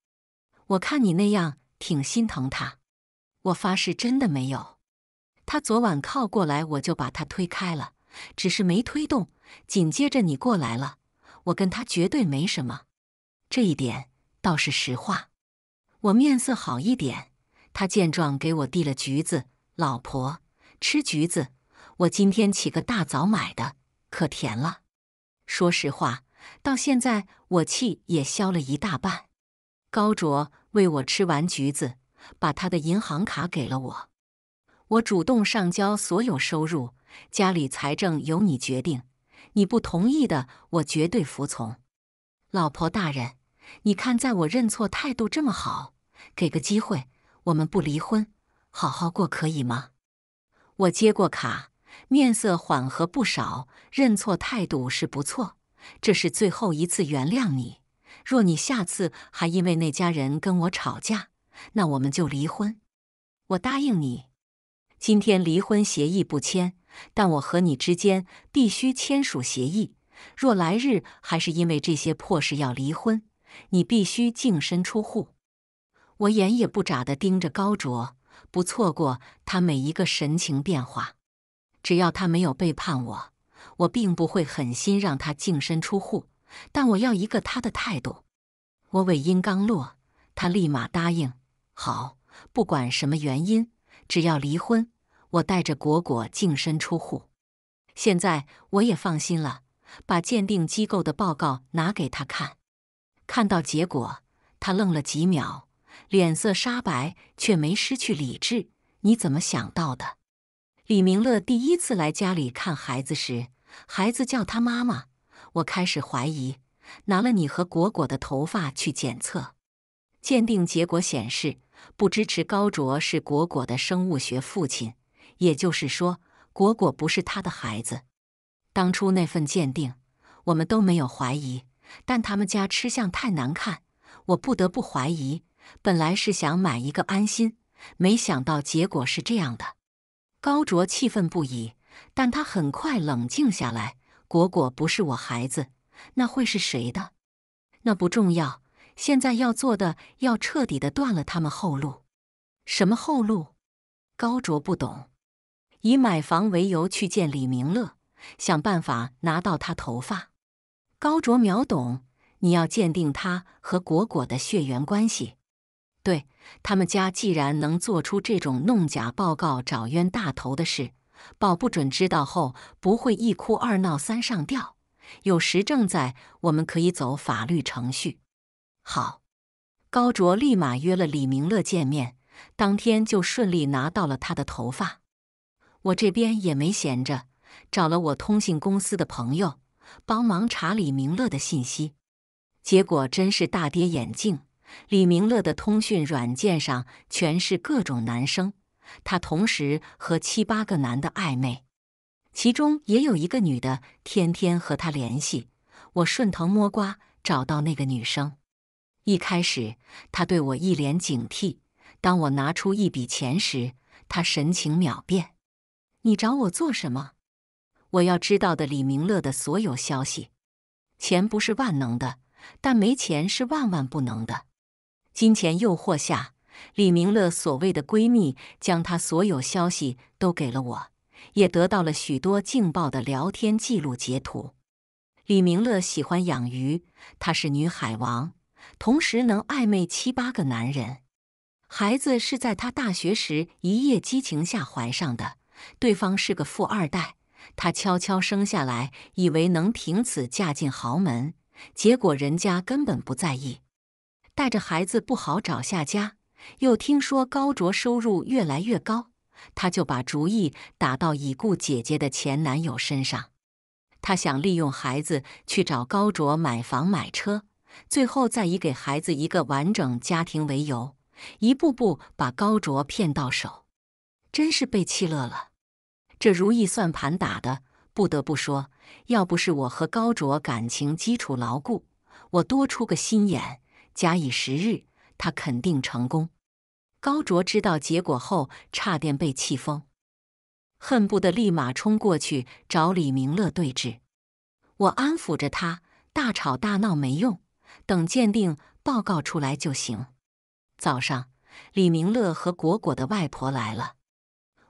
我看你那样挺心疼他，我发誓真的没有。他昨晚靠过来，我就把他推开了，只是没推动。紧接着你过来了，我跟他绝对没什么，这一点倒是实话。我面色好一点。他见状，给我递了橘子，老婆吃橘子。我今天起个大早买的，可甜了。说实话，到现在我气也消了一大半。高卓为我吃完橘子，把他的银行卡给了我。我主动上交所有收入，家里财政由你决定。你不同意的，我绝对服从。老婆大人，你看在我认错态度这么好，给个机会。我们不离婚，好好过可以吗？我接过卡，面色缓和不少，认错态度是不错。这是最后一次原谅你。若你下次还因为那家人跟我吵架，那我们就离婚。我答应你，今天离婚协议不签，但我和你之间必须签署协议。若来日还是因为这些破事要离婚，你必须净身出户。我眼也不眨的盯着高卓，不错过他每一个神情变化。只要他没有背叛我，我并不会狠心让他净身出户。但我要一个他的态度。我尾音刚落，他立马答应：“好，不管什么原因，只要离婚，我带着果果净身出户。”现在我也放心了，把鉴定机构的报告拿给他看。看到结果，他愣了几秒。脸色煞白，却没失去理智。你怎么想到的？李明乐第一次来家里看孩子时，孩子叫他妈妈。我开始怀疑，拿了你和果果的头发去检测，鉴定结果显示不支持高卓是果果的生物学父亲，也就是说，果果不是他的孩子。当初那份鉴定我们都没有怀疑，但他们家吃相太难看，我不得不怀疑。本来是想买一个安心，没想到结果是这样的。高卓气愤不已，但他很快冷静下来。果果不是我孩子，那会是谁的？那不重要。现在要做的，要彻底的断了他们后路。什么后路？高卓不懂。以买房为由去见李明乐，想办法拿到他头发。高卓秒懂，你要鉴定他和果果的血缘关系。对他们家既然能做出这种弄假报告找冤大头的事，保不准知道后不会一哭二闹三上吊。有实证在，我们可以走法律程序。好，高卓立马约了李明乐见面，当天就顺利拿到了他的头发。我这边也没闲着，找了我通信公司的朋友帮忙查李明乐的信息，结果真是大跌眼镜。李明乐的通讯软件上全是各种男生，他同时和七八个男的暧昧，其中也有一个女的天天和他联系。我顺藤摸瓜找到那个女生，一开始他对我一脸警惕，当我拿出一笔钱时，他神情秒变。你找我做什么？我要知道的李明乐的所有消息。钱不是万能的，但没钱是万万不能的。金钱诱惑下，李明乐所谓的闺蜜将她所有消息都给了我，也得到了许多劲爆的聊天记录截图。李明乐喜欢养鱼，她是女海王，同时能暧昧七八个男人。孩子是在她大学时一夜激情下怀上的，对方是个富二代，她悄悄生下来，以为能凭此嫁进豪门，结果人家根本不在意。带着孩子不好找下家，又听说高卓收入越来越高，他就把主意打到已故姐姐的前男友身上。他想利用孩子去找高卓买房买车，最后再以给孩子一个完整家庭为由，一步步把高卓骗到手。真是被气乐了，这如意算盘打的，不得不说，要不是我和高卓感情基础牢固，我多出个心眼。假以时日，他肯定成功。高卓知道结果后，差点被气疯，恨不得立马冲过去找李明乐对质。我安抚着他，大吵大闹没用，等鉴定报告出来就行。早上，李明乐和果果的外婆来了，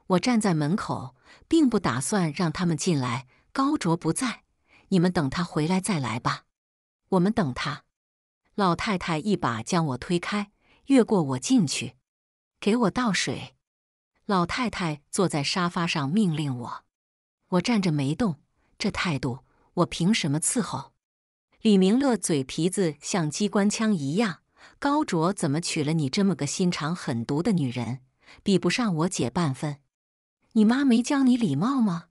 我站在门口，并不打算让他们进来。高卓不在，你们等他回来再来吧。我们等他。老太太一把将我推开，越过我进去，给我倒水。老太太坐在沙发上命令我，我站着没动。这态度，我凭什么伺候？李明乐嘴皮子像机关枪一样。高卓怎么娶了你这么个心肠狠毒的女人，比不上我姐半分。你妈没教你礼貌吗？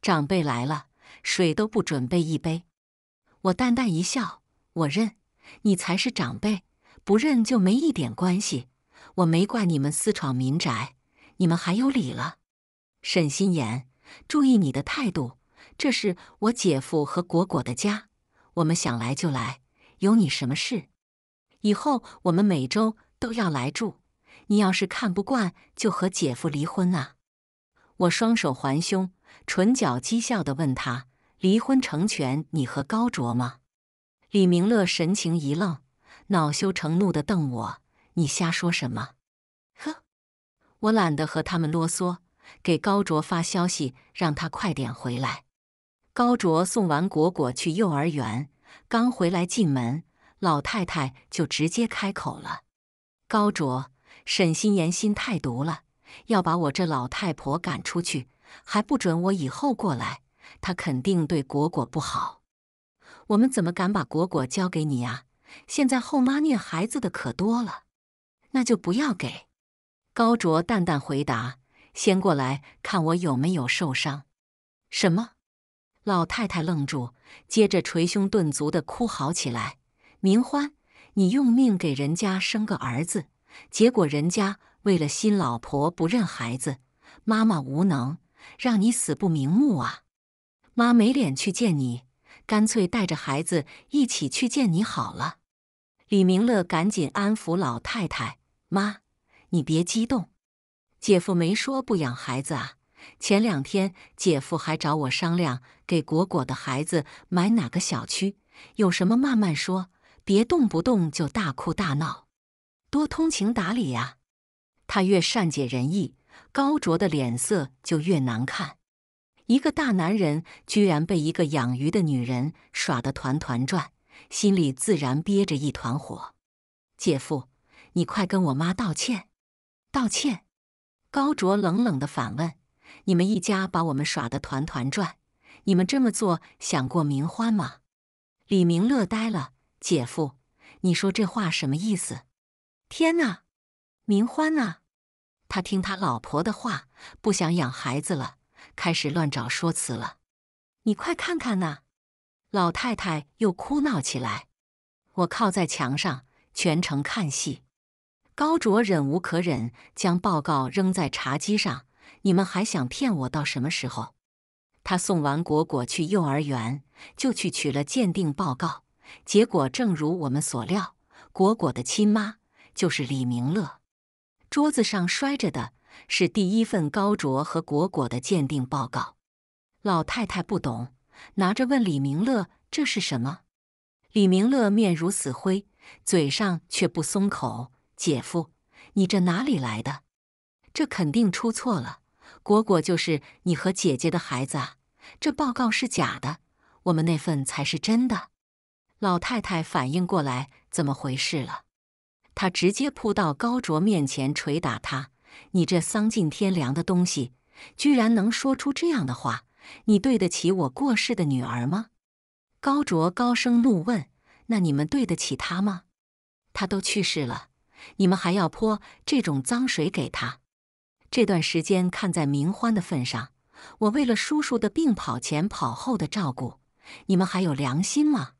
长辈来了，水都不准备一杯。我淡淡一笑，我认。你才是长辈，不认就没一点关系。我没怪你们私闯民宅，你们还有理了。沈心言，注意你的态度，这是我姐夫和果果的家，我们想来就来，有你什么事？以后我们每周都要来住，你要是看不惯，就和姐夫离婚啊！我双手环胸，唇角讥笑的问他：“离婚成全你和高卓吗？”李明乐神情一愣，恼羞成怒地瞪我：“你瞎说什么？”呵，我懒得和他们啰嗦，给高卓发消息，让他快点回来。高卓送完果果去幼儿园，刚回来进门，老太太就直接开口了：“高卓，沈心言心太毒了，要把我这老太婆赶出去，还不准我以后过来。她肯定对果果不好。”我们怎么敢把果果交给你啊？现在后妈虐孩子的可多了，那就不要给。高卓淡淡回答：“先过来看我有没有受伤。”什么？老太太愣住，接着捶胸顿足的哭嚎起来：“明欢，你用命给人家生个儿子，结果人家为了新老婆不认孩子，妈妈无能，让你死不瞑目啊！妈没脸去见你。”干脆带着孩子一起去见你好了。李明乐赶紧安抚老太太：“妈，你别激动。姐夫没说不养孩子啊。前两天姐夫还找我商量给果果的孩子买哪个小区，有什么慢慢说，别动不动就大哭大闹，多通情达理呀。他越善解人意，高卓的脸色就越难看。”一个大男人居然被一个养鱼的女人耍得团团转，心里自然憋着一团火。姐夫，你快跟我妈道歉！道歉？高卓冷冷地反问：“你们一家把我们耍得团团转，你们这么做想过明欢吗？”李明乐呆了：“姐夫，你说这话什么意思？”天哪，明欢啊！他听他老婆的话，不想养孩子了。开始乱找说辞了，你快看看呐！老太太又哭闹起来。我靠在墙上全程看戏。高卓忍无可忍，将报告扔在茶几上。你们还想骗我到什么时候？他送完果果去幼儿园，就去取了鉴定报告。结果正如我们所料，果果的亲妈就是李明乐。桌子上摔着的。是第一份高卓和果果的鉴定报告，老太太不懂，拿着问李明乐：“这是什么？”李明乐面如死灰，嘴上却不松口：“姐夫，你这哪里来的？这肯定出错了。果果就是你和姐姐的孩子啊，这报告是假的，我们那份才是真的。”老太太反应过来怎么回事了，她直接扑到高卓面前捶打他。你这丧尽天良的东西，居然能说出这样的话！你对得起我过世的女儿吗？高卓高声怒问。那你们对得起她吗？她都去世了，你们还要泼这种脏水给她？这段时间看在明欢的份上，我为了叔叔的病跑前跑后的照顾，你们还有良心吗？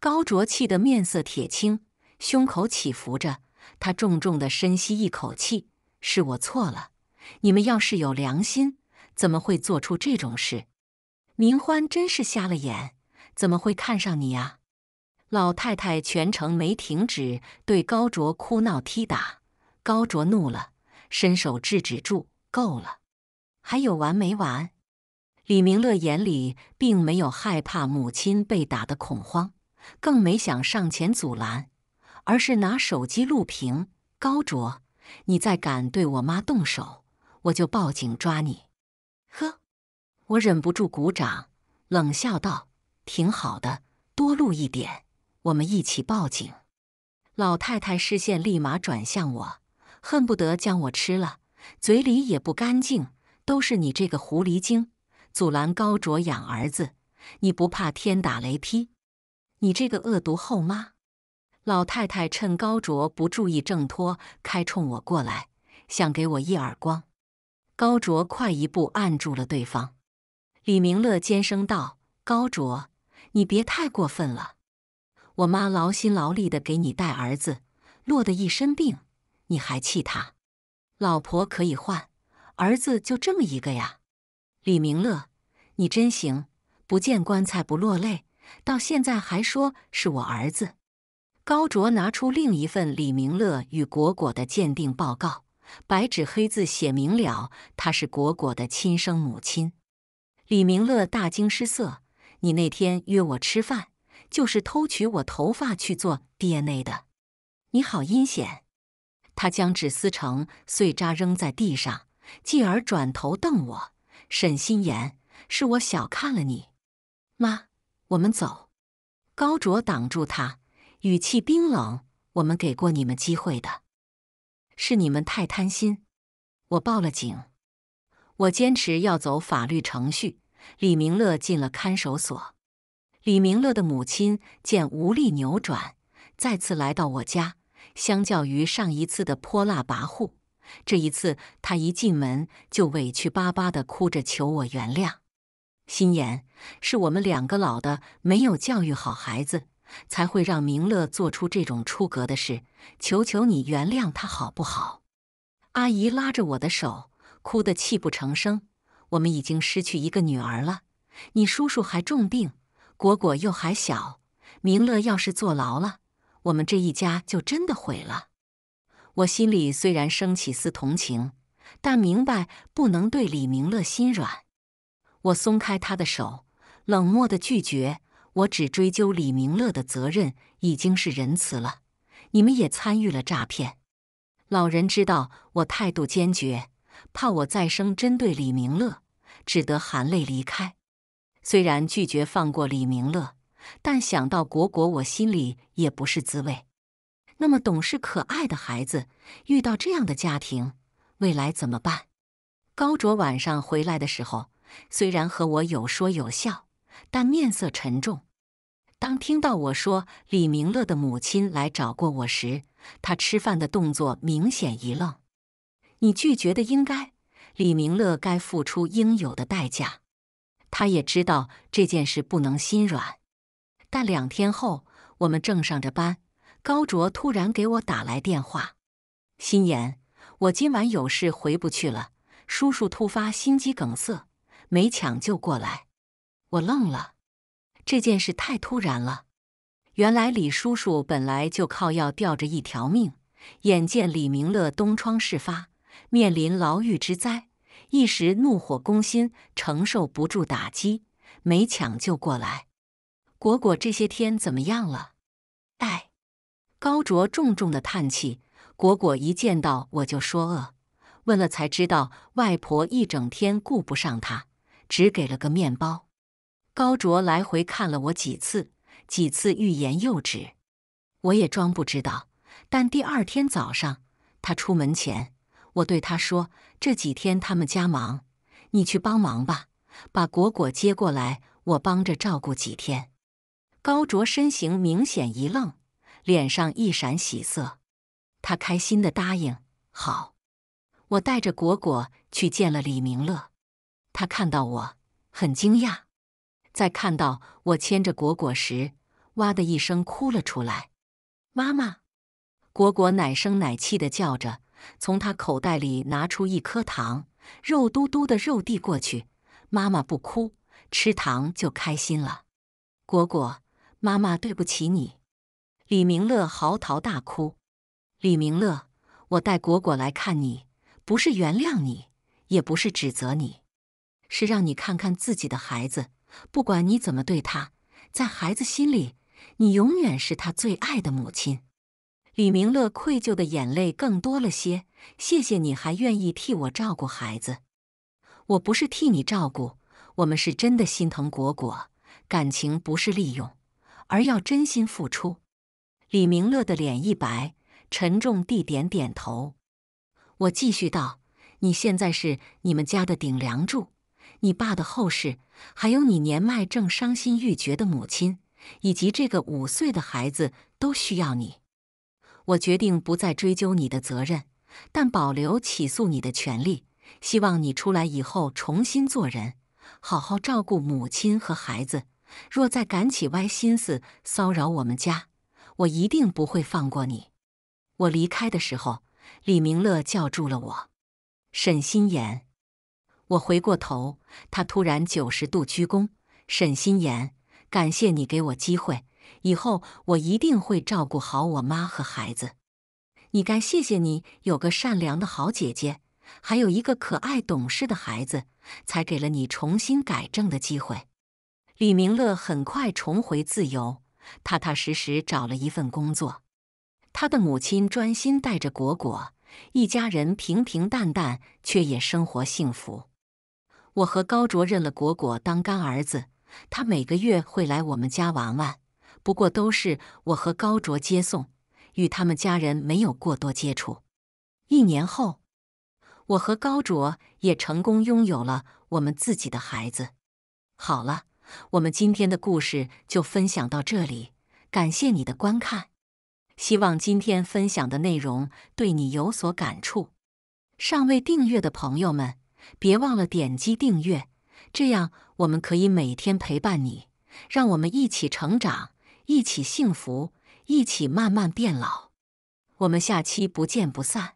高卓气得面色铁青，胸口起伏着，他重重地深吸一口气。是我错了，你们要是有良心，怎么会做出这种事？明欢真是瞎了眼，怎么会看上你啊？老太太全程没停止对高卓哭闹踢打，高卓怒了，伸手制止住，够了，还有完没完？李明乐眼里并没有害怕母亲被打的恐慌，更没想上前阻拦，而是拿手机录屏，高卓。你再敢对我妈动手，我就报警抓你！呵，我忍不住鼓掌，冷笑道：“挺好的，多录一点，我们一起报警。”老太太视线立马转向我，恨不得将我吃了，嘴里也不干净：“都是你这个狐狸精，阻拦高卓养儿子，你不怕天打雷劈？你这个恶毒后妈！”老太太趁高卓不注意挣脱，开冲我过来，想给我一耳光。高卓快一步按住了对方。李明乐尖声道：“高卓，你别太过分了！我妈劳心劳力的给你带儿子，落得一身病，你还气她？老婆可以换，儿子就这么一个呀！”李明乐，你真行，不见棺材不落泪，到现在还说是我儿子。高卓拿出另一份李明乐与果果的鉴定报告，白纸黑字写明了她是果果的亲生母亲。李明乐大惊失色：“你那天约我吃饭，就是偷取我头发去做 DNA 的，你好阴险！”他将纸撕成碎渣扔在地上，继而转头瞪我：“沈心言，是我小看了你。妈，我们走。”高卓挡住他。语气冰冷。我们给过你们机会的，是你们太贪心。我报了警，我坚持要走法律程序。李明乐进了看守所。李明乐的母亲见无力扭转，再次来到我家。相较于上一次的泼辣跋扈，这一次她一进门就委屈巴巴的哭着求我原谅。心言，是我们两个老的没有教育好孩子。才会让明乐做出这种出格的事，求求你原谅他好不好？阿姨拉着我的手，哭得泣不成声。我们已经失去一个女儿了，你叔叔还重病，果果又还小，明乐要是坐牢了，我们这一家就真的毁了。我心里虽然升起丝同情，但明白不能对李明乐心软。我松开他的手，冷漠的拒绝。我只追究李明乐的责任已经是仁慈了，你们也参与了诈骗。老人知道我态度坚决，怕我再生针对李明乐，只得含泪离开。虽然拒绝放过李明乐，但想到果果，我心里也不是滋味。那么懂事可爱的孩子，遇到这样的家庭，未来怎么办？高卓晚上回来的时候，虽然和我有说有笑。但面色沉重。当听到我说李明乐的母亲来找过我时，他吃饭的动作明显一愣。你拒绝的应该，李明乐该付出应有的代价。他也知道这件事不能心软。但两天后，我们正上着班，高卓突然给我打来电话：“心言，我今晚有事回不去了，叔叔突发心肌梗塞，没抢救过来。”我愣了，这件事太突然了。原来李叔叔本来就靠药吊着一条命，眼见李明乐东窗事发，面临牢狱之灾，一时怒火攻心，承受不住打击，没抢救过来。果果这些天怎么样了？哎，高卓重重的叹气。果果一见到我就说饿，问了才知道，外婆一整天顾不上他，只给了个面包。高卓来回看了我几次，几次欲言又止，我也装不知道。但第二天早上，他出门前，我对他说：“这几天他们家忙，你去帮忙吧，把果果接过来，我帮着照顾几天。”高卓身形明显一愣，脸上一闪喜色，他开心的答应：“好。”我带着果果去见了李明乐，他看到我很惊讶。在看到我牵着果果时，哇的一声哭了出来。妈妈，果果奶声奶气的叫着，从他口袋里拿出一颗糖，肉嘟嘟的肉递过去。妈妈不哭，吃糖就开心了。果果，妈妈对不起你。李明乐嚎啕大哭。李明乐，我带果果来看你，不是原谅你，也不是指责你，是让你看看自己的孩子。不管你怎么对他，在孩子心里，你永远是他最爱的母亲。李明乐愧疚的眼泪更多了些。谢谢你还愿意替我照顾孩子，我不是替你照顾，我们是真的心疼果果。感情不是利用，而要真心付出。李明乐的脸一白，沉重地点点头。我继续道：“你现在是你们家的顶梁柱。”你爸的后事，还有你年迈正伤心欲绝的母亲，以及这个五岁的孩子都需要你。我决定不再追究你的责任，但保留起诉你的权利。希望你出来以后重新做人，好好照顾母亲和孩子。若再敢起歪心思骚扰我们家，我一定不会放过你。我离开的时候，李明乐叫住了我，沈心妍。”我回过头，他突然九十度鞠躬。沈心妍，感谢你给我机会，以后我一定会照顾好我妈和孩子。你该谢谢你有个善良的好姐姐，还有一个可爱懂事的孩子，才给了你重新改正的机会。李明乐很快重回自由，踏踏实实找了一份工作。他的母亲专心带着果果，一家人平平淡淡，却也生活幸福。我和高卓认了果果当干儿子，他每个月会来我们家玩玩，不过都是我和高卓接送，与他们家人没有过多接触。一年后，我和高卓也成功拥有了我们自己的孩子。好了，我们今天的故事就分享到这里，感谢你的观看，希望今天分享的内容对你有所感触。尚未订阅的朋友们。别忘了点击订阅，这样我们可以每天陪伴你，让我们一起成长，一起幸福，一起慢慢变老。我们下期不见不散。